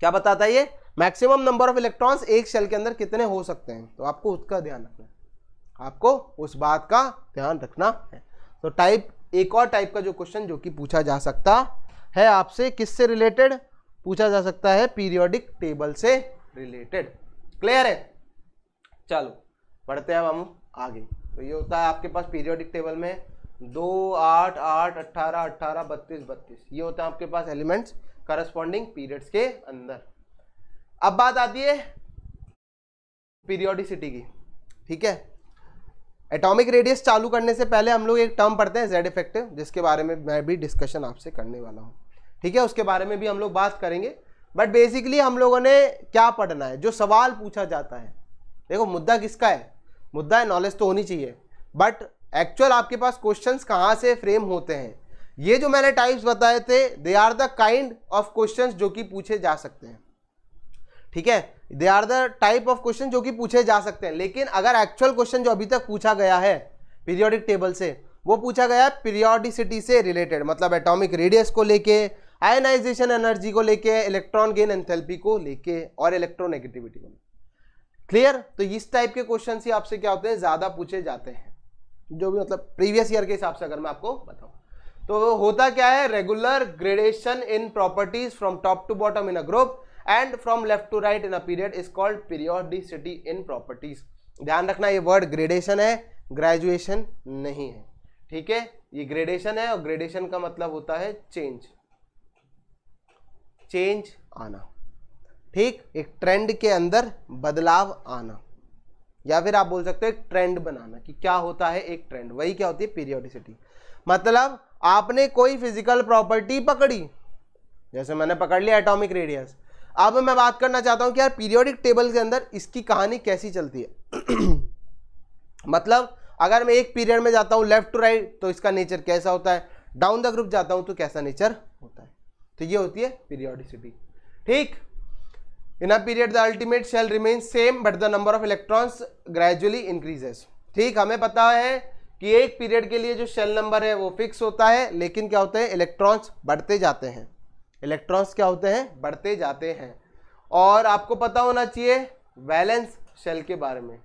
क्या बताता है ये मैक्सिमम नंबर ऑफ इलेक्ट्रॉन्स एक शेल के अंदर कितने हो सकते हैं तो आपको उसका ध्यान रखना है आपको उस बात का ध्यान रखना है तो टाइप एक और टाइप का जो क्वेश्चन जो कि पूछा जा सकता है आपसे किससे रिलेटेड पूछा जा सकता है पीरियोडिक टेबल से रिलेटेड क्लियर है चलो पढ़ते हैं अब हम आगे तो ये होता है आपके पास पीरियोडिक टेबल में दो आठ आठ अट्ठारह अट्ठारह बत्तीस बत्तीस ये होता है आपके पास एलिमेंट्स करस्पॉन्डिंग पीरियड्स के अंदर अब बात आती है पीरियोडिसिटी की ठीक है एटॉमिक रेडियस चालू करने से पहले हम लोग एक टर्म पढ़ते हैं जेड इफेक्टिव जिसके बारे में मैं भी डिस्कशन आपसे करने वाला हूँ ठीक है उसके बारे में भी हम लोग बात करेंगे बट बेसिकली हम लोगों ने क्या पढ़ना है जो सवाल पूछा जाता है देखो मुद्दा किसका है मुद्दा है नॉलेज तो होनी चाहिए बट एक्चुअल आपके पास क्वेश्चंस कहाँ से फ्रेम होते हैं ये जो मैंने टाइप्स बताए थे they are the kind of questions जो कि पूछे जा सकते हैं ठीक है they are the type of question जो कि पूछे जा सकते हैं लेकिन अगर एक्चुअल क्वेश्चन जो अभी तक पूछा गया है पीरियोडिक टेबल से वो पूछा गया है पीरियोडिसिटी से रिलेटेड मतलब एटॉमिक रेडियस को लेके आयनाइजेशन एनर्जी को लेके इलेक्ट्रॉन गेन एंथेल्पी को लेके और इलेक्ट्रोनेगेटिविटी को क्लियर तो इस टाइप के क्वेश्चन ही आपसे क्या होते हैं ज़्यादा पूछे जाते हैं जो भी मतलब प्रीवियस ईयर के हिसाब से अगर मैं आपको बताऊँ तो होता क्या है regular gradation in properties from top to bottom in a group and from left to right in a period is called periodicity in properties ध्यान रखना ये वर्ड ग्रेडेशन है ग्रेजुएशन नहीं है ठीक है ये ग्रेडेशन है और ग्रेडेशन का मतलब होता है चेंज चेंज आना ठीक एक ट्रेंड के अंदर बदलाव आना या फिर आप बोल सकते हो एक ट्रेंड बनाना कि क्या होता है एक ट्रेंड वही क्या होती है पीरियोडिसिटी मतलब आपने कोई फिजिकल प्रॉपर्टी पकड़ी जैसे मैंने पकड़ लिया एटॉमिक रेडियस अब मैं बात करना चाहता हूँ कि यार पीरियोडिक टेबल के अंदर इसकी कहानी कैसी चलती है मतलब अगर मैं एक पीरियड में जाता हूँ लेफ्ट टू राइट तो इसका नेचर कैसा होता है डाउन द ग्रुप जाता हूँ तो कैसा नेचर होता है तो ये होती है पीरियोडिसिटी ठीक in a period the ultimate shell remain same but the number of electrons gradually increases ठीक हमें पता है कि एक पीरियड के लिए जो शेल नंबर है वो फिक्स होता है लेकिन क्या होता है इलेक्ट्रॉन्स बढ़ते जाते हैं इलेक्ट्रॉन्स क्या होते हैं बढ़ते जाते हैं और आपको पता होना चाहिए वैलेंस शेल के बारे में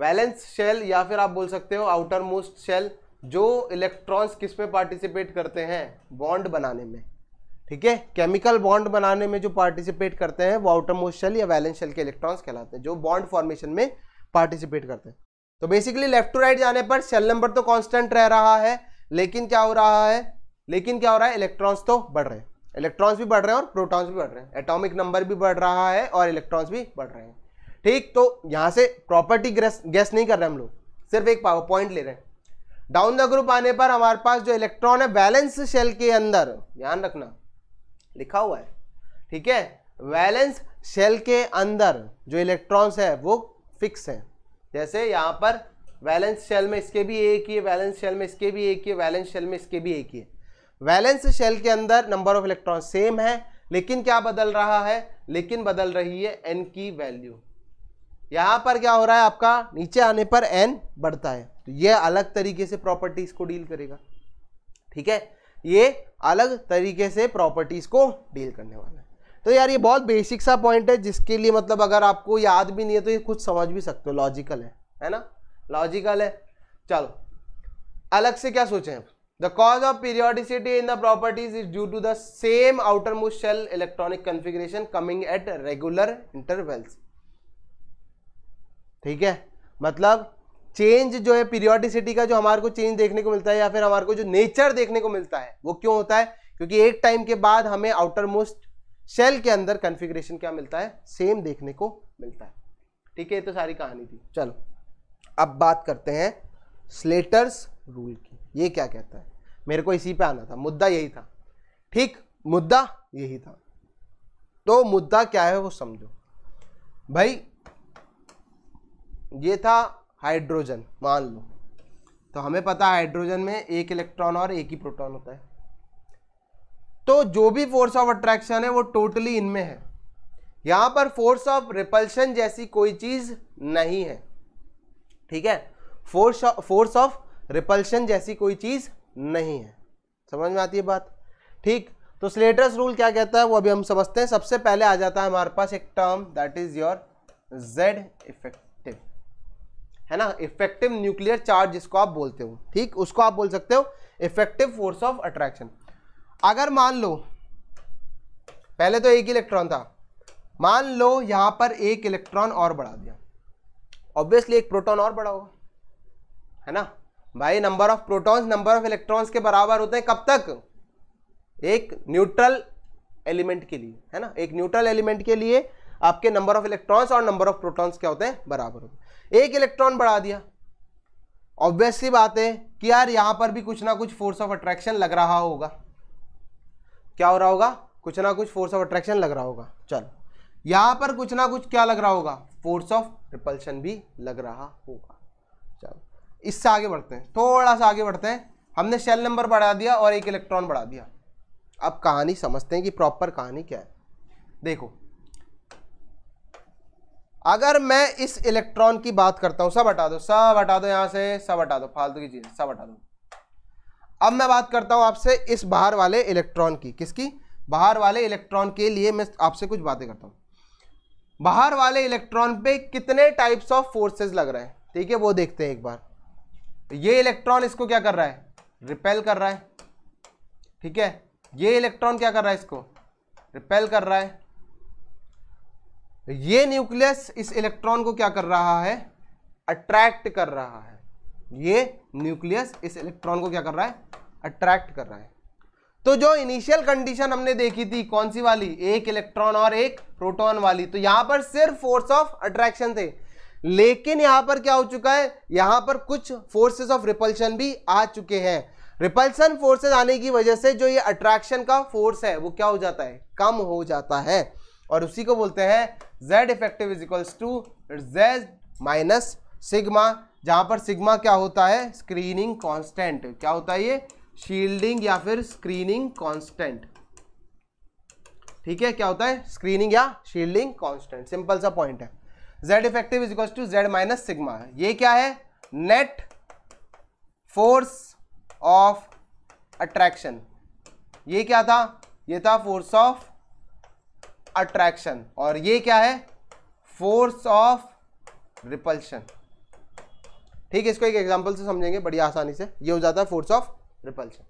वैलेंस शेल या फिर आप बोल सकते हो आउटर मोस्ट शेल जो इलेक्ट्रॉन्स किस में पार्टिसिपेट करते हैं बॉन्ड बनाने में ठीक है केमिकल बॉन्ड बनाने में जो पार्टिसिपेट करते हैं वो आउटर मोस्ट शेल या वैलेंस शेल के इलेक्ट्रॉन्स कहलाते हैं जो बॉन्ड फॉर्मेशन में पार्टिसिपेट करते हैं तो बेसिकली लेफ्ट टू राइट जाने पर शेल नंबर तो कॉन्स्टेंट रह रहा है लेकिन क्या हो रहा है लेकिन क्या हो रहा है इलेक्ट्रॉन्स तो बढ़ रहे हैं इलेक्ट्रॉन्स भी बढ़ रहे हैं और प्रोटॉन्स भी बढ़ रहे हैं एटॉमिक नंबर भी बढ़ रहा है और इलेक्ट्रॉन्स भी बढ़ रहे हैं ठीक तो यहाँ से प्रॉपर्टी गैस नहीं कर रहे हम लोग सिर्फ एक पावर पॉइंट ले रहे हैं डाउन द ग्रुप आने पर हमारे पास जो इलेक्ट्रॉन है बैलेंस शेल के अंदर ध्यान रखना लिखा हुआ है ठीक है वैलेंस शेल के अंदर जो इलेक्ट्रॉन्स है वो फिक्स है जैसे यहाँ पर वैलेंस शेल में इसके भी एक ही है वैलेंस शेल में इसके भी एक ही है वैलेंस शेल में इसके भी एक ही है वैलेंस शेल के अंदर नंबर ऑफ इलेक्ट्रॉन सेम है लेकिन क्या बदल रहा है लेकिन बदल रही है एन की वैल्यू यहां पर क्या हो रहा है आपका नीचे आने पर एन बढ़ता है तो ये अलग तरीके से प्रॉपर्टीज को डील करेगा ठीक है ये अलग तरीके से प्रॉपर्टीज को डील करने वाला है तो यार ये बहुत बेसिक सा पॉइंट है जिसके लिए मतलब अगर आपको याद भी नहीं है तो ये कुछ समझ भी सकते हो लॉजिकल है है ना लॉजिकल है चलो अलग से क्या सोचें आप The cause of periodicity in the properties is due to the same outermost shell electronic configuration coming at regular intervals. ठीक है मतलब चेंज जो है पीरियोडिसिटी का जो हमारे को चेंज देखने को मिलता है या फिर हमारे को जो नेचर देखने को मिलता है वो क्यों होता है क्योंकि एक टाइम के बाद हमें आउटर मोस्ट शेल के अंदर कन्फिग्रेशन क्या मिलता है सेम देखने को मिलता है ठीक है ये तो सारी कहानी थी चलो अब बात करते हैं स्लेटर्स रूल की ये क्या कहता है मेरे को इसी पे आना था मुद्दा यही था ठीक मुद्दा यही था तो मुद्दा क्या है वो समझो भाई ये था हाइड्रोजन मान लो तो हमें पता है हाइड्रोजन में एक इलेक्ट्रॉन और एक ही प्रोटॉन होता है तो जो भी फोर्स ऑफ अट्रैक्शन है वो टोटली इनमें है यहां पर फोर्स ऑफ रिपल्शन जैसी कोई चीज नहीं है ठीक है फोर्स फोर्स ऑफ रिपल्शन जैसी कोई चीज नहीं है समझ में आती है बात ठीक तो स्लेटर्स रूल क्या कहता है वो अभी हम समझते हैं सबसे पहले आ जाता है हमारे पास एक term that is your Z effective है ना इफेक्टिव न्यूक्लियर चार्ज जिसको आप बोलते हो ठीक उसको आप बोल सकते हो इफेक्टिव फोर्स ऑफ अट्रैक्शन अगर मान लो पहले तो एक इलेक्ट्रॉन था मान लो यहां पर एक इलेक्ट्रॉन और बढ़ा दिया ऑब्वियसली एक प्रोटॉन और बढ़ा होगा है ना भाई number of protons number of electrons के बराबर होते हैं कब तक एक न्यूट्रल एलिमेंट के लिए है ना एक न्यूट्रल एलिमेंट के लिए आपके नंबर ऑफ इलेक्ट्रॉन्स और नंबर ऑफ प्रोटॉन्स क्या होते हैं बराबर होते हैं एक इलेक्ट्रॉन बढ़ा दिया ऑब्वियस सी बात है कि यार यहां पर भी कुछ ना कुछ फोर्स ऑफ अट्रैक्शन लग रहा होगा क्या हो रहा होगा कुछ ना कुछ फोर्स ऑफ अट्रैक्शन लग रहा होगा चलो यहां पर कुछ ना कुछ क्या लग रहा होगा फोर्स ऑफ रिपल्शन भी लग रहा होगा इससे आगे बढ़ते हैं थोड़ा सा आगे बढ़ते हैं हमने शेल नंबर बढ़ा दिया और एक इलेक्ट्रॉन बढ़ा दिया अब कहानी समझते हैं कि प्रॉपर कहानी क्या है देखो अगर मैं इस इलेक्ट्रॉन की बात करता हूं सब हटा दो सब हटा दो यहां से सब हटा दो फालतू की चीज सब हटा दो अब मैं बात करता हूं आपसे इस बाहर वाले इलेक्ट्रॉन की किसकी बाहर वाले इलेक्ट्रॉन के लिए मैं आपसे कुछ बातें करता हूँ बाहर वाले इलेक्ट्रॉन पे कितने टाइप्स ऑफ फोर्सेस लग रहे हैं ठीक है वो देखते हैं एक बार ये इलेक्ट्रॉन इसको क्या कर रहा है रिपेल कर रहा है ठीक है ये इलेक्ट्रॉन क्या कर रहा है इसको रिपेल कर रहा है ये न्यूक्लियस इस इलेक्ट्रॉन को क्या कर रहा है अट्रैक्ट कर रहा है ये न्यूक्लियस इस इलेक्ट्रॉन को क्या कर रहा है अट्रैक्ट कर रहा है तो जो इनिशियल कंडीशन हमने देखी थी कौन सी वाली एक इलेक्ट्रॉन और एक प्रोटॉन वाली तो यहां पर सिर्फ फोर्स ऑफ अट्रैक्शन थे लेकिन यहां पर क्या हो चुका है यहां पर कुछ फोर्सेस ऑफ रिपल्शन भी आ चुके हैं रिपल्शन फोर्सेस आने की वजह से जो ये अट्रैक्शन का फोर्स है वो क्या हो जाता है कम हो जाता है और उसी को बोलते हैं Z effective is equals to Z minus sigma जहां पर सिग्मा क्या होता है स्क्रीनिंग कॉन्स्टेंट क्या होता है ये शील्डिंग या फिर स्क्रीनिंग कॉन्स्टेंट ठीक है क्या होता है स्क्रीनिंग या शील्डिंग कॉन्स्टेंट सिंपल सा पॉइंट है Z effective is equal to Z minus sigma ये क्या है नेट फोर्स ऑफ अट्रैक्शन ये क्या था ये था फोर्स ऑफ अट्रैक्शन और ये क्या है फोर्स ऑफ रिपल्शन ठीक है इसको एक एग्जांपल से समझेंगे बड़ी आसानी से ये हो जाता है फोर्स ऑफ रिपल्शन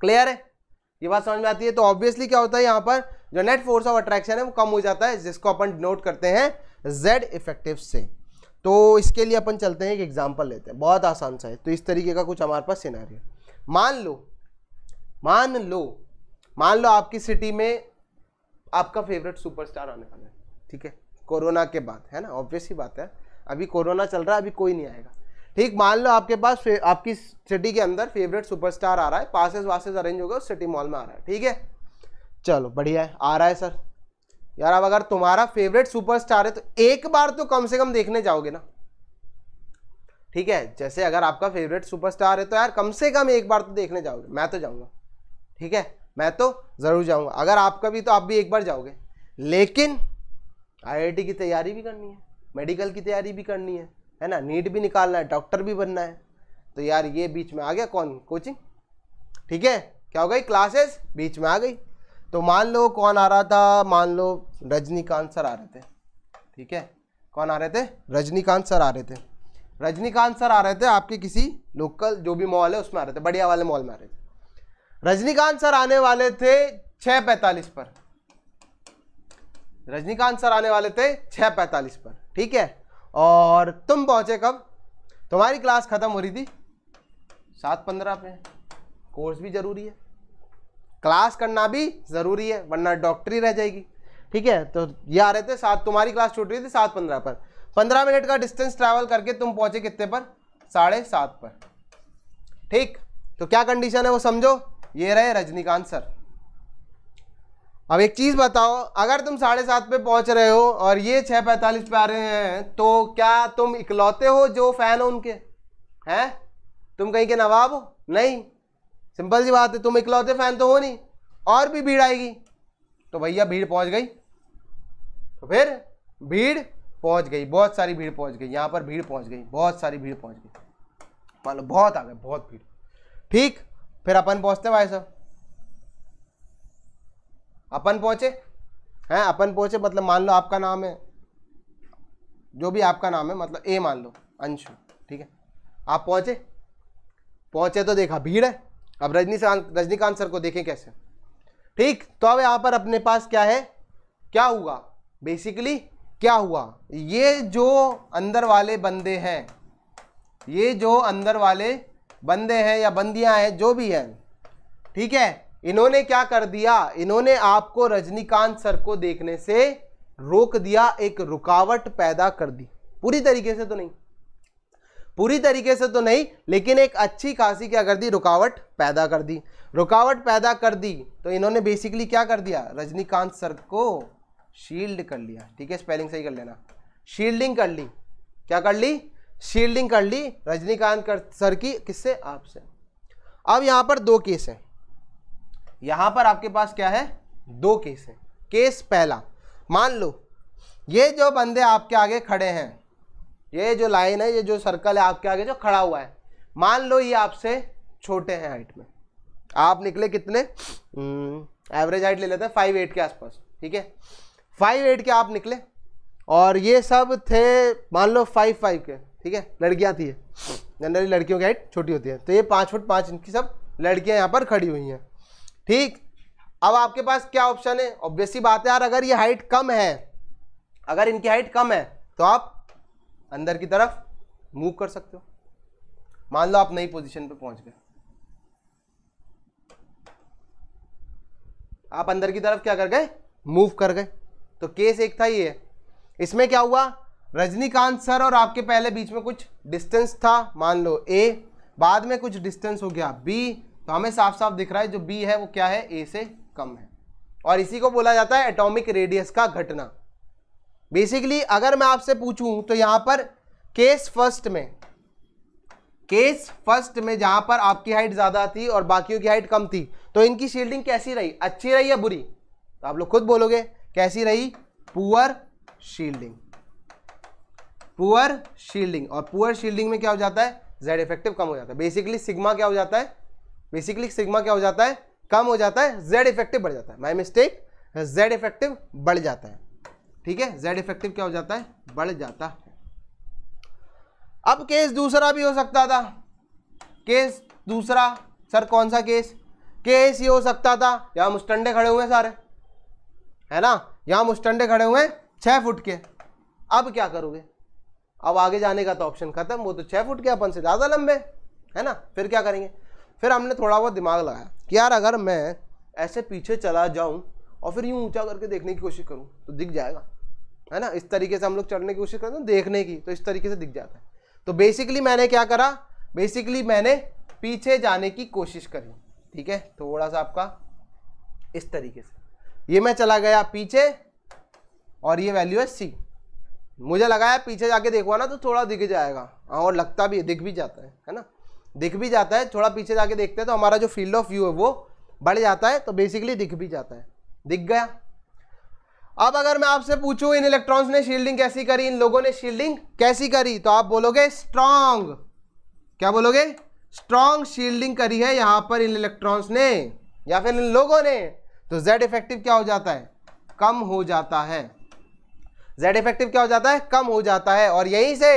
क्लियर है ये बात समझ में आती है तो ऑब्वियसली क्या होता है यहां पर जो नेट फोर्स ऑफ अट्रैक्शन है वो कम हो जाता है जिसको अपन डिनोट करते हैं जेड इफेक्टिव से तो इसके लिए अपन चलते हैं एक एग्जाम्पल लेते हैं बहुत आसान सा है तो इस तरीके का कुछ हमारे पास सिनारी मान लो मान लो मान लो आपकी सिटी में आपका फेवरेट सुपरस्टार आने वाला है ठीक है कोरोना के बाद है ना ऑब्वियस ही बात है अभी कोरोना चल रहा है अभी कोई नहीं आएगा ठीक मान लो आपके पास आपकी सिटी के अंदर फेवरेट सुपरस्टार आ रहा है पासेस वासेस अरेंज हो गए उस सिटी मॉल में आ रहा है ठीक है चलो बढ़िया है आ रहा है सर यार अब अगर तुम्हारा फेवरेट सुपरस्टार है तो एक बार तो कम से कम देखने जाओगे ना ठीक है जैसे अगर आपका फेवरेट सुपरस्टार है तो यार कम से कम एक बार तो देखने जाओगे मैं तो जाऊँगा ठीक है मैं तो ज़रूर जाऊँगा अगर आपका भी तो आप भी एक बार जाओगे लेकिन आई की तैयारी भी करनी है मेडिकल की तैयारी भी करनी है है ना नीट भी निकालना है डॉक्टर भी बनना है तो यार ये बीच में आ गया कौन कोचिंग ठीक है क्या हो गई क्लासेस बीच में आ गई तो मान लो कौन आ रहा था मान लो रजनीकांत सर आ रहे थे ठीक है कौन आ रहे थे रजनीकांत सर आ रहे थे रजनीकांत सर आ रहे थे आपके किसी लोकल जो भी मॉल है उसमें आ रहे थे बढ़िया वाले मॉल में आ रहे थे रजनीकांत सर आने वाले थे छः पैंतालीस पर रजनीकांत सर आने वाले थे छः पैंतालीस पर ठीक है और तुम पहुंचे कब तुम्हारी क्लास ख़त्म हो रही थी सात पंद्रह पे कोर्स भी ज़रूरी है क्लास करना भी ज़रूरी है वरना डॉक्टरी रह जाएगी ठीक है तो ये आ रहे थे सात तुम्हारी क्लास छूट रही थी सात पंद्रह पर पंद्रह मिनट का डिस्टेंस ट्रैवल करके तुम पहुंचे कितने पर साढ़े सात पर ठीक तो क्या कंडीशन है वो समझो ये रहे रजनीकांत सर अब एक चीज़ बताओ अगर तुम साढ़े सात पे पहुंच रहे हो और ये छः पैंतालीस पे आ रहे हैं तो क्या तुम इकलौते हो जो फ़ैन हो उनके हैं तुम कहीं के नवाब हो नहीं सिंपल सी बात है तुम इकलौते फैन तो हो नहीं और भी भीड़ आएगी तो भैया भीड़ पहुंच गई तो फिर भीड़ पहुंच गई बहुत सारी भीड़ पहुंच गई यहाँ पर भीड़ पहुंच गई बहुत सारी भीड़ पहुंच गई मान लो बहुत आ गए बहुत भीड़ ठीक फिर अपन पहुंचते भाई साहब अपन पहुंचे हैं अपन पहुंचे मतलब मान लो आपका नाम है जो भी आपका नाम है मतलब ए मान लो अंशु ठीक है आप पहुंचे पहुंचे तो देखा भीड़ है अब रजनीकांत रजनीकांत सर को देखें कैसे ठीक तो अब यहाँ पर अपने पास क्या है क्या हुआ बेसिकली क्या हुआ ये जो अंदर वाले बंदे हैं ये जो अंदर वाले बंदे हैं या बंदियां हैं जो भी हैं ठीक है इन्होंने क्या कर दिया इन्होंने आपको रजनीकांत सर को देखने से रोक दिया एक रुकावट पैदा कर दी पूरी तरीके से तो नहीं पूरी तरीके से तो नहीं लेकिन एक अच्छी खासी क्या कर दी रुकावट पैदा कर दी रुकावट पैदा कर दी तो इन्होंने बेसिकली क्या कर दिया रजनीकांत सर को शील्ड कर लिया ठीक है स्पेलिंग सही कर लेना शील्डिंग कर ली क्या कर ली शील्डिंग कर ली रजनीकांत कर सर की किससे आपसे अब यहाँ पर दो केस हैं यहाँ पर आपके पास क्या है दो केस हैं केस पहला मान लो ये जो बंदे आपके आगे खड़े हैं ये जो लाइन है ये जो सर्कल है आपके आगे जो खड़ा हुआ है मान लो ये आपसे छोटे हैं हाइट में आप निकले कितने एवरेज हम्म, हाइट ले लेते हैं फाइव एट के आसपास ठीक है फाइव एट के आप निकले और ये सब थे मान लो फाइव फाइव के ठीक है लड़कियाँ थी जनरली लड़कियों की हाइट छोटी होती है तो ये पाँच फुट पाँच इंच की सब लड़कियाँ यहाँ पर खड़ी हुई हैं ठीक अब आपके पास क्या ऑप्शन है ऑब्वियसली बात है यार अगर ये हाइट कम है अगर इनकी हाइट कम है तो आप अंदर की तरफ मूव कर सकते हो मान लो आप नई पोजीशन पे पहुंच गए आप अंदर की तरफ क्या कर गए मूव कर गए तो केस एक था ये इसमें क्या हुआ रजनीकांत सर और आपके पहले बीच में कुछ डिस्टेंस था मान लो ए बाद में कुछ डिस्टेंस हो गया बी तो हमें साफ साफ दिख रहा है जो बी है वो क्या है ए से कम है और इसी को बोला जाता है एटॉमिक रेडियस का घटना बेसिकली अगर मैं आपसे पूछूं तो यहां पर केस फर्स्ट में केस फर्स्ट में जहां पर आपकी हाइट ज्यादा थी और बाकियों की हाइट कम थी तो इनकी शील्डिंग कैसी रही अच्छी रही या बुरी तो आप लोग खुद बोलोगे कैसी रही पुअर शील्डिंग पुअर शील्डिंग और पुअर शील्डिंग में क्या हो जाता है जेड इफेक्टिव कम हो जाता है बेसिकली सिग्मा क्या हो जाता है बेसिकली सिग्मा क्या हो जाता है कम हो जाता है जेड इफेक्टिव बढ़ जाता है माई मिस्टेक जेड इफेक्टिव बढ़ जाता है ठीक है जेड इफेक्टिव क्या हो जाता है बढ़ जाता है अब केस दूसरा भी हो सकता था केस दूसरा सर कौन सा केस केस ये हो सकता था यहाँ मुस्टंडे खड़े हुए हैं सारे है ना यहाँ मुस्टंडे खड़े हुए हैं फुट के अब क्या करोगे अब आगे जाने का तो ऑप्शन खत्म वो तो छह फुट के अपन से ज़्यादा लंबे है ना फिर क्या करेंगे फिर हमने थोड़ा बहुत दिमाग लगाया कि यार अगर मैं ऐसे पीछे चला जाऊँ और फिर यूँ ऊंचा करके देखने की कोशिश करूँ तो दिख जाएगा है ना इस तरीके से हम लोग चढ़ने की कोशिश करते हैं देखने की तो इस तरीके से दिख जाता है तो बेसिकली मैंने क्या करा बेसिकली मैंने पीछे जाने की कोशिश करी ठीक है थोड़ा सा आपका इस तरीके से ये मैं चला गया पीछे और ये वैल्यू है सी मुझे लगा है पीछे जाके देखो ना तो थोड़ा दिख जाएगा हाँ, और लगता भी है दिख भी जाता है है ना दिख भी जाता है थोड़ा पीछे जाके देखते हैं तो हमारा जो फील्ड ऑफ व्यू है वो बढ़ जाता है तो बेसिकली दिख भी जाता है दिख गया अब अगर मैं आपसे पूछूं इन इलेक्ट्रॉन्स ने शील्डिंग कैसी करी इन लोगों ने शील्डिंग कैसी करी तो आप बोलोगे स्ट्रांग क्या बोलोगे स्ट्रांग शील्डिंग करी है यहां पर इन इलेक्ट्रॉन्स ने या फिर इन लोगों ने तो जेड इफेक्टिव क्या हो जाता है कम हो जाता है जेड इफेक्टिव क्या हो जाता है कम हो जाता है और यहीं से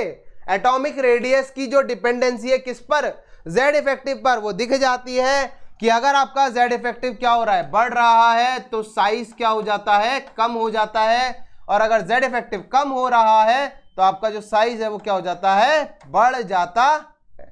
एटॉमिक रेडियस की जो डिपेंडेंसी है किस पर जेड इफेक्टिव पर वो दिख जाती है कि अगर आपका जेड इफेक्टिव क्या हो रहा है बढ़ रहा है तो साइज क्या हो जाता है कम हो जाता है और अगर जेड इफेक्टिव कम हो रहा है तो आपका जो साइज है वो क्या हो जाता है बढ़ जाता है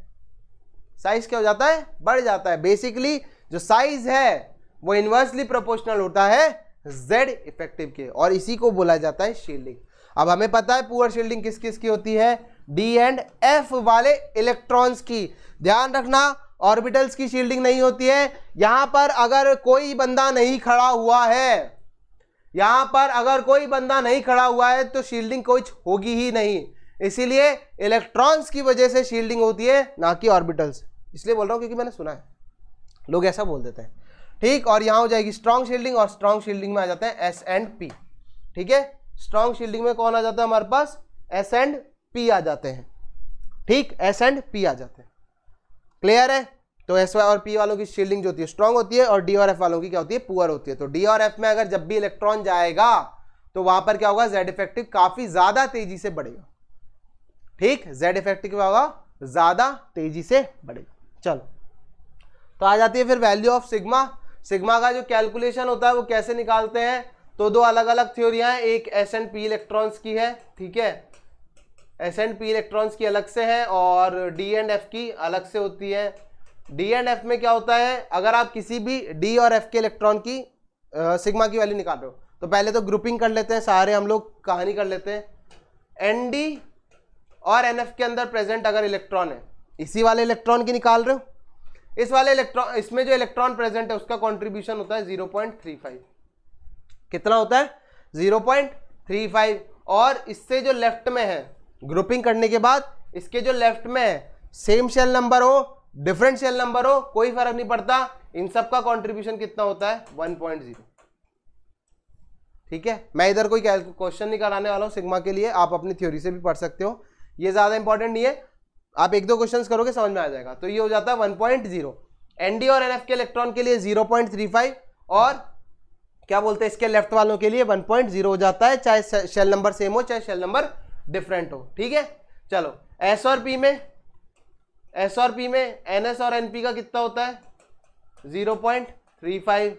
साइज क्या हो जाता है बढ़ जाता है बेसिकली जो साइज है वो इन्वर्सली प्रोपोर्शनल होता है जेड इफेक्टिव के और इसी को बोला जाता है शील्डिंग अब हमें पता है पुअर शील्डिंग किस किस की होती है डी एंड एफ वाले इलेक्ट्रॉन्स की ध्यान रखना ऑर्बिटल्स की शील्डिंग नहीं होती है यहां पर अगर कोई बंदा नहीं खड़ा हुआ है यहां पर अगर कोई बंदा नहीं खड़ा हुआ है तो शील्डिंग कुछ होगी ही नहीं इसीलिए इलेक्ट्रॉन्स की वजह से शील्डिंग होती है ना कि ऑर्बिटल्स इसलिए बोल रहा हूँ क्योंकि मैंने सुना है लोग ऐसा बोल देते हैं ठीक और यहाँ हो जाएगी स्ट्रॉन्ग शील्डिंग और स्ट्रॉन्ग शील्डिंग में आ जाते हैं एस एंड पी ठीक है स्ट्रॉन्ग शील्डिंग में कौन आ जाता है हमारे पास एस एंड पी आ जाते हैं ठीक एस एंड पी आ जाते हैं क्लियर है तो एस वाई और पी वालों की शील्डिंग जो होती है स्ट्रांग होती है और डी और एफ वालों की क्या होती है पुअर होती है तो डी और एफ में अगर जब भी इलेक्ट्रॉन जाएगा तो वहां पर क्या होगा जेड इफेक्टिव काफी ज्यादा तेजी से बढ़ेगा ठीक जेड इफेक्टिव क्या होगा ज्यादा तेजी से बढ़ेगा चलो तो आ जाती है फिर वैल्यू ऑफ सिग्मा सिग्मा का जो कैलकुलेशन होता है वो कैसे निकालते हैं तो दो अलग अलग थ्योरियां हैं एक एस एंड पी इलेक्ट्रॉन्स की है ठीक है एस एंड पी इलेक्ट्रॉन्स की अलग से है और डी एंड एफ की अलग से होती है डी एंड एफ में क्या होता है अगर आप किसी भी डी और एफ के इलेक्ट्रॉन की सिग्मा की वैल्यू निकाल रहे हो तो पहले तो ग्रुपिंग कर लेते हैं सारे हम लोग कहानी कर लेते हैं एन डी और एन एफ के अंदर प्रेजेंट अगर इलेक्ट्रॉन है इसी वाले इलेक्ट्रॉन की निकाल रहे हो इस वाले इलेक्ट्रॉन इसमें जो इलेक्ट्रॉन प्रेजेंट है उसका कॉन्ट्रीब्यूशन होता है जीरो पॉइंट थ्री फाइव कितना होता है जीरो पॉइंट थ्री फाइव और इससे जो लेफ्ट में है ग्रुपिंग करने के बाद इसके जो लेफ्ट में है सेम सेल नंबर हो डिफरेंट सेल नंबर हो कोई फर्क नहीं पड़ता इन सब का कॉन्ट्रीब्यूशन कितना होता है वन पॉइंट जीरो ठीक है मैं इधर कोई क्वेश्चन नहीं कराने वाला हूँ सिग्मा के लिए आप अपनी थ्योरी से भी पढ़ सकते हो ये ज़्यादा इंपॉर्टेंट नहीं है आप एक दो क्वेश्चन करोगे समझ में आ जाएगा तो ये हो जाता है जीरो एनडी और एनएफ के इलेक्ट्रॉन के लिए फाइव और क्या बोलते हैं इसके लेफ्ट वालों के लिए जीरो हो जाता है चाहे सेल नंबर सेम हो चाहे सेल नंबर डिफरेंट हो ठीक है चलो एस और पी में एस और पी में एन एस और एन पी का कितना होता है zero point three five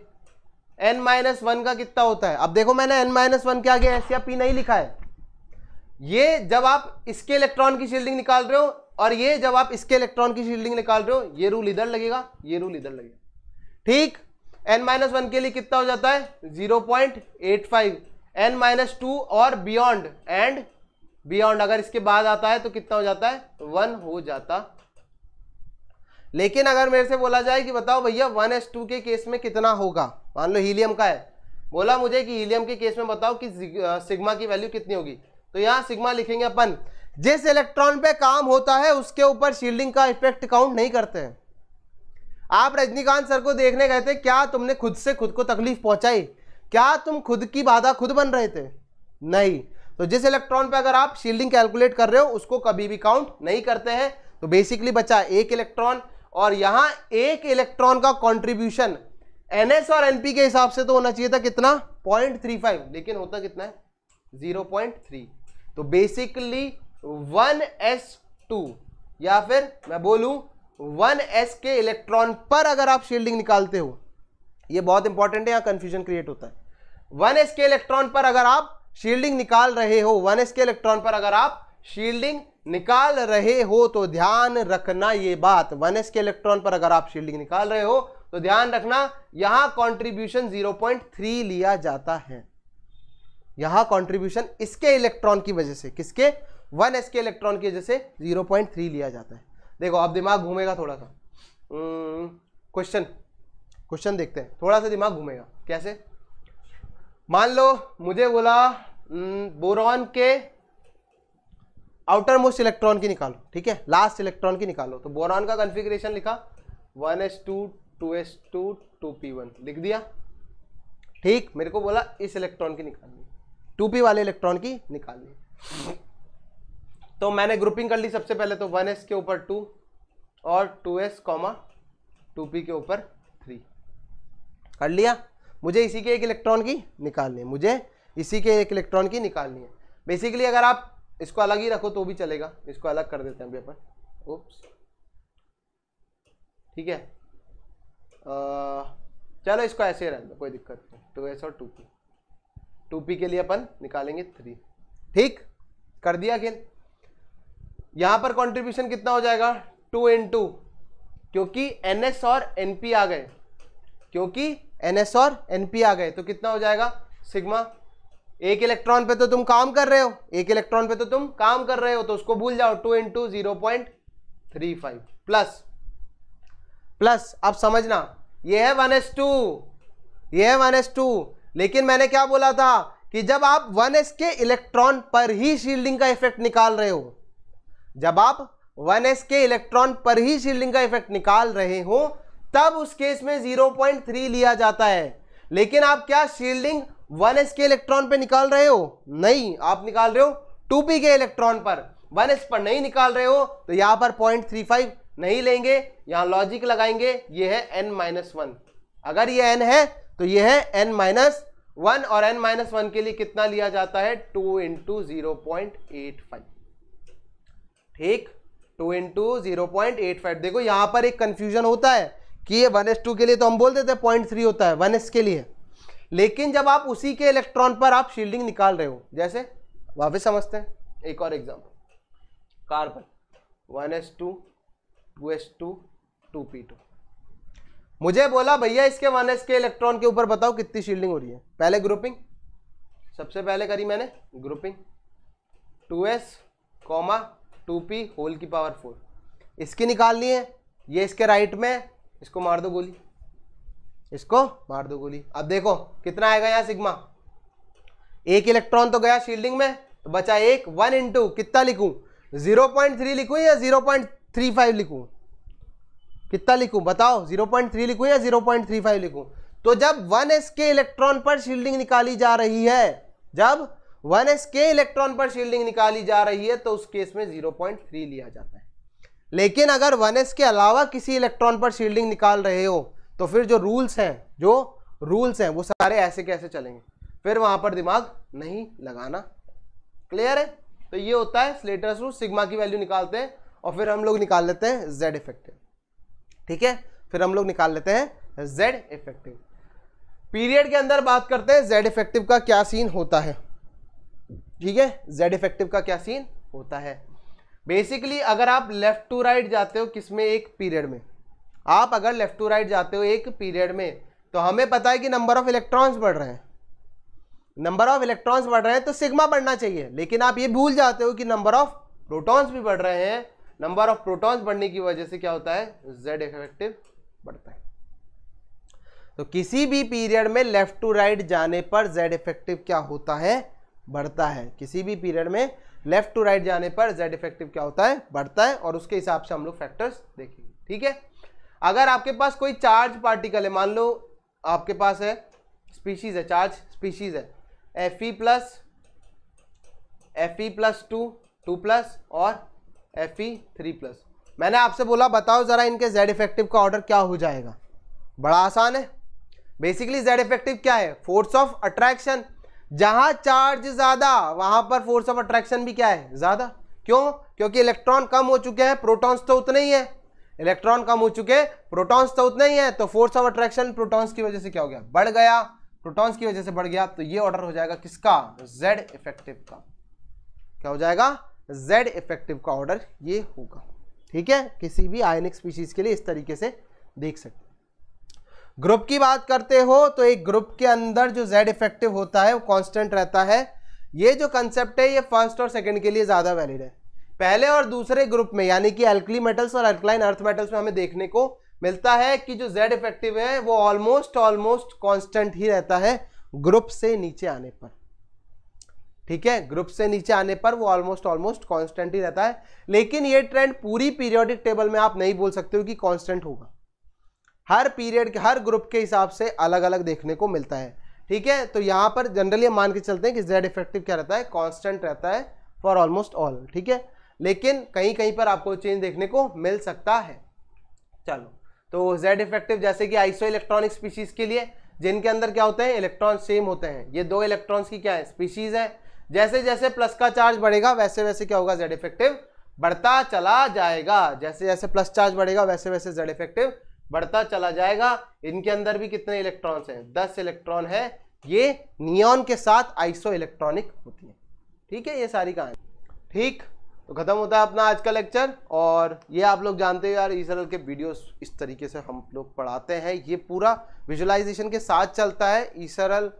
N minus one का कितना होता है अब देखो मैंने एन माइनस वन के आगे एस या पी नहीं लिखा है ये जब आप इसके इलेक्ट्रॉन की शील्डिंग निकाल रहे हो और ये जब आप इसके इलेक्ट्रॉन की शील्डिंग निकाल रहे हो ये रूल इधर लगेगा ये रूल इधर लगेगा ठीक एन माइनस वन के लिए कितना हो जाता है zero point eight five N minus two और बियॉन्ड एंड बियॉन्ड अगर इसके बाद आता है तो कितना हो जाता है वन हो जाता लेकिन अगर मेरे से बोला जाए कि बताओ भैया वन एस टू के केस में कितना होगा मान लो हीलियम का है बोला मुझे कि हीलियम के केस में बताओ कि सिग्मा की वैल्यू कितनी होगी तो यहां सिग्मा लिखेंगे अपन जिस इलेक्ट्रॉन पे काम होता है उसके ऊपर शील्डिंग का इफेक्ट काउंट नहीं करते हैं आप रजनीकांत सर को देखने गए थे क्या तुमने खुद से खुद को तकलीफ पहुंचाई क्या तुम खुद की बाधा खुद बन रहे थे नहीं तो जिस इलेक्ट्रॉन पे अगर आप शील्डिंग कैलकुलेट कर रहे हो उसको कभी भी काउंट नहीं करते हैं तो बेसिकली बचा एक इलेक्ट्रॉन और यहाँ एक इलेक्ट्रॉन का कॉन्ट्रीब्यूशन एन और एन के हिसाब से तो होना चाहिए था कितना पॉइंट थ्री फाइव लेकिन होता कितना है जीरो पॉइंट थ्री तो बेसिकली वन एस टू या फिर मैं बोलूँ वन एस के इलेक्ट्रॉन पर अगर आप शील्डिंग निकालते हो ये बहुत इंपॉर्टेंट है यहां कन्फ्यूजन क्रिएट होता है वन एस के इलेक्ट्रॉन पर अगर आप शील्डिंग निकाल रहे हो वन एस के इलेक्ट्रॉन पर अगर आप शील्डिंग निकाल रहे हो तो ध्यान रखना ये बात वन एस के इलेक्ट्रॉन पर अगर आप शील्डिंग निकाल रहे हो तो ध्यान रखना यहां कंट्रीब्यूशन 0.3 लिया जाता है यहां कंट्रीब्यूशन इसके इलेक्ट्रॉन की वजह से किसके वन एस के इलेक्ट्रॉन की वजह से 0.3 लिया जाता है देखो अब दिमाग घूमेगा थोड़ा सा क्वेश्चन hmm, क्वेश्चन देखते हैं थोड़ा सा दिमाग घूमेगा कैसे मान लो मुझे बोला बोरॉन के आउटर मोस्ट इलेक्ट्रॉन की निकालो ठीक है लास्ट इलेक्ट्रॉन की निकालो तो बोरॉन का कन्फिग्रेशन लिखा one S two two S two two P one लिख दिया ठीक मेरे को बोला इस इलेक्ट्रॉन की निकालनी टू पी वाले इलेक्ट्रॉन की निकालनी तो मैंने ग्रुपिंग कर ली सबसे पहले तो वन एस के ऊपर टू और two S comma two P के ऊपर थ्री कर लिया मुझे इसी के एक इलेक्ट्रॉन की निकालनी है मुझे इसी के एक इलेक्ट्रॉन की निकालनी है बेसिकली अगर आप इसको अलग ही रखो तो भी चलेगा इसको अलग कर देते हैं अभी अपन ओप्स ठीक है आ, चलो इसको ऐसे ही रहने दो कोई दिक्कत नहीं टू एस और टू पी टू पी के लिए अपन निकालेंगे थ्री ठीक कर दिया खेल यहाँ पर कंट्रीब्यूशन कितना हो जाएगा टू इन टू क्योंकि एन एस और एन पी आ गए क्योंकि एन एस और एन पी आ गए तो कितना हो जाएगा सिग्मा एक इलेक्ट्रॉन पे तो तुम काम कर रहे हो एक इलेक्ट्रॉन पे तो तुम काम कर रहे हो तो उसको भूल जाओ two into zero point three five plus plus अब समझना ये है वन एस टू ये है वन एस टू लेकिन मैंने क्या बोला था कि जब आप वन एस के इलेक्ट्रॉन पर ही शील्डिंग का इफेक्ट निकाल रहे हो जब आप वन एस के इलेक्ट्रॉन पर ही शील्डिंग का इफेक्ट निकाल रहे हो तब उस केस में 0.3 लिया जाता है लेकिन आप क्या शील्डिंग वन एस के इलेक्ट्रॉन पे निकाल रहे हो नहीं आप निकाल रहे हो टू पी के इलेक्ट्रॉन पर वन एस पर नहीं निकाल रहे हो तो यहां पर पॉइंट थ्री फाइव नहीं लेंगे यहां लॉजिक लगाएंगे ये है एन माइनस वन अगर ये एन है तो ये है एन माइनस वन और एन माइनस वन के लिए कितना लिया जाता है two into zero point eight five ठीक two into zero point eight five देखो यहां पर एक कंफ्यूजन होता है कि ये वन एस टू के लिए तो हम बोल देते हैं पॉइंट थ्री होता है वन एस के लिए लेकिन जब आप उसी के इलेक्ट्रॉन पर आप शील्डिंग निकाल रहे हो जैसे वापिस समझते हैं एक और example carbon one S two two S two two P two मुझे बोला भैया इसके वन एस के इलेक्ट्रॉन के ऊपर बताओ कितनी शील्डिंग हो रही है पहले ग्रुपिंग सबसे पहले करी मैंने grouping two S comma two P whole की पावर फोर इसकी निकालनी है ये इसके राइट में इसको मार दो गोली इसको मार दो गोली अब देखो कितना आएगा यहां सिग्मा एक इलेक्ट्रॉन तो गया शील्डिंग में तो बचा एक वन इंटू कितना लिखू जीरो पॉइंट थ्री लिखू या जीरो पॉइंट थ्री फाइव लिखू कितना लिखू बताओ जीरो पॉइंट थ्री लिखू या जीरो पॉइंट थ्री फाइव लिखूं तो जब वन एस के इलेक्ट्रॉन पर शील्डिंग निकाली जा रही है जब वन एस के इलेक्ट्रॉन पर शील्डिंग निकाली जा रही है तो उस केस में जीरो पॉइंट थ्री लिया जाता है लेकिन अगर 1s के अलावा किसी इलेक्ट्रॉन पर शील्डिंग निकाल रहे हो तो फिर जो रूल्स हैं जो रूल्स हैं वो सारे ऐसे कैसे चलेंगे फिर वहां पर दिमाग नहीं लगाना क्लियर है तो ये होता है स्लेटर्स रूल सिग्मा की वैल्यू निकालते हैं और फिर हम लोग निकाल लेते हैं जेड इफेक्टिव ठीक है फिर हम लोग निकाल लेते हैं जेड इफेक्टिव पीरियड के अंदर बात करते हैं जेड इफेक्टिव का क्या सीन होता है ठीक है जेड इफेक्टिव का क्या सीन होता है बेसिकली अगर आप लेफ़्ट टू राइट जाते हो किस में एक पीरियड में आप अगर लेफ़्ट टू राइट जाते हो एक पीरियड में तो हमें पता है कि नंबर ऑफ़ इलेक्ट्रॉन्स बढ़ रहे हैं नंबर ऑफ इलेक्ट्रॉन्स बढ़ रहे हैं तो सिग्मा बढ़ना चाहिए लेकिन आप ये भूल जाते हो कि नंबर ऑफ प्रोटॉन्स भी बढ़ रहे हैं नंबर ऑफ प्रोटॉन्स बढ़ने की वजह से क्या होता है जेड इफेक्टिव बढ़ता है तो किसी भी पीरियड में लेफ़्ट टू राइट जाने पर जेड इफेक्टिव क्या होता है बढ़ता है किसी भी पीरियड में लेफ्ट टू राइट जाने पर जेड इफेक्टिव क्या होता है बढ़ता है और उसके हिसाब से हम लोग फैक्टर्स देखेंगे ठीक है अगर आपके पास कोई चार्ज पार्टिकल है मान लो आपके पास है स्पीशीज है चार्ज स्पीशीज है F E plus F E plus two two plus और एफ ई थ्री प्लस मैंने आपसे बोला बताओ ज़रा इनके जेड इफेक्टिव का ऑर्डर क्या हो जाएगा बड़ा आसान है बेसिकली जेड इफेक्टिव क्या है फोर्स ऑफ अट्रैक्शन जहां चार्ज ज्यादा वहां पर फोर्स ऑफ अट्रैक्शन भी क्या है ज्यादा क्यों क्योंकि इलेक्ट्रॉन कम हो चुके हैं प्रोटॉन्स तो उतने ही है इलेक्ट्रॉन कम हो चुके प्रोटॉन्स तो उतने ही है तो फोर्स ऑफ अट्रैक्शन प्रोटॉन्स की वजह से क्या हो गया बढ़ गया प्रोटॉन्स की वजह से बढ़ गया तो ये ऑर्डर हो जाएगा किसका जेड इफेक्टिव का क्या हो जाएगा जेड इफेक्टिव का ऑर्डर ये होगा ठीक है किसी भी आयनिक स्पीशीज के लिए इस तरीके से देख सकते ग्रुप की बात करते हो तो एक ग्रुप के अंदर जो जेड इफेक्टिव होता है वो कांस्टेंट रहता है ये जो कंसेप्ट है ये फर्स्ट और सेकंड के लिए ज़्यादा वैलिड है पहले और दूसरे ग्रुप में यानी कि एल्कली मेटल्स और अल्कलाइन अर्थ मेटल्स में हमें देखने को मिलता है कि जो जेड इफेक्टिव है वो ऑलमोस्ट ऑलमोस्ट कॉन्स्टेंट ही रहता है ग्रुप से नीचे आने पर ठीक है ग्रुप से नीचे आने पर वो ऑलमोस्ट ऑलमोस्ट कांस्टेंट ही रहता है लेकिन ये ट्रेंड पूरी पीरियोडिक टेबल में आप नहीं बोल सकते हो कि कांस्टेंट होगा हर पीरियड के हर ग्रुप के हिसाब से अलग अलग देखने को मिलता है ठीक है तो यहाँ पर जनरली हम मान के चलते हैं कि जेड इफेक्टिव क्या रहता है कॉन्स्टेंट रहता है फॉर ऑलमोस्ट ऑल ठीक है लेकिन कहीं कहीं पर आपको चेंज देखने को मिल सकता है चलो तो जेड इफेक्टिव जैसे कि आइसो इलेक्ट्रॉनिक स्पीशीज के लिए जिनके अंदर क्या होते हैं इलेक्ट्रॉन सेम होते हैं ये दो इलेक्ट्रॉन्स की क्या है स्पीशीज है जैसे जैसे प्लस का चार्ज बढ़ेगा वैसे वैसे क्या होगा जेड इफेक्टिव बढ़ता चला जाएगा जैसे जैसे प्लस चार्ज बढ़ेगा वैसे वैसे जेड इफेक्टिव बढ़ता चला जाएगा इनके अंदर भी कितने इलेक्ट्रॉन्स हैं दस इलेक्ट्रॉन है ये नियॉन के साथ आइसो इलेक्ट्रॉनिक होती है ठीक है ये सारी कहानी ठीक तो खत्म होता है अपना आज का लेक्चर और ये आप लोग जानते हो यार इसरल के वीडियोस इस तरीके से हम लोग पढ़ाते हैं ये पूरा विजुलाइजेशन के साथ चलता है ईसरल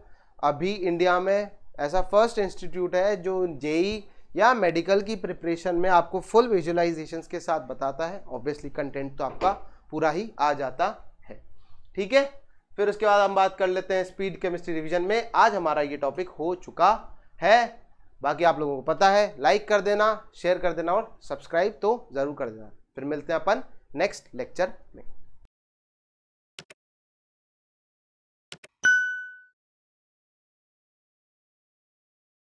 अभी इंडिया में ऐसा फर्स्ट इंस्टीट्यूट है जो जेई e या मेडिकल की प्रिपरेशन में आपको फुल विजुलाइजेशन के साथ बताता है ऑब्वियसली कंटेंट तो आपका पूरा ही आ जाता है ठीक है फिर उसके बाद हम बात कर लेते हैं स्पीड केमिस्ट्री रिवीजन में आज हमारा ये टॉपिक हो चुका है बाकी आप लोगों को पता है लाइक कर देना शेयर कर देना और सब्सक्राइब तो ज़रूर कर देना फिर मिलते हैं अपन नेक्स्ट लेक्चर में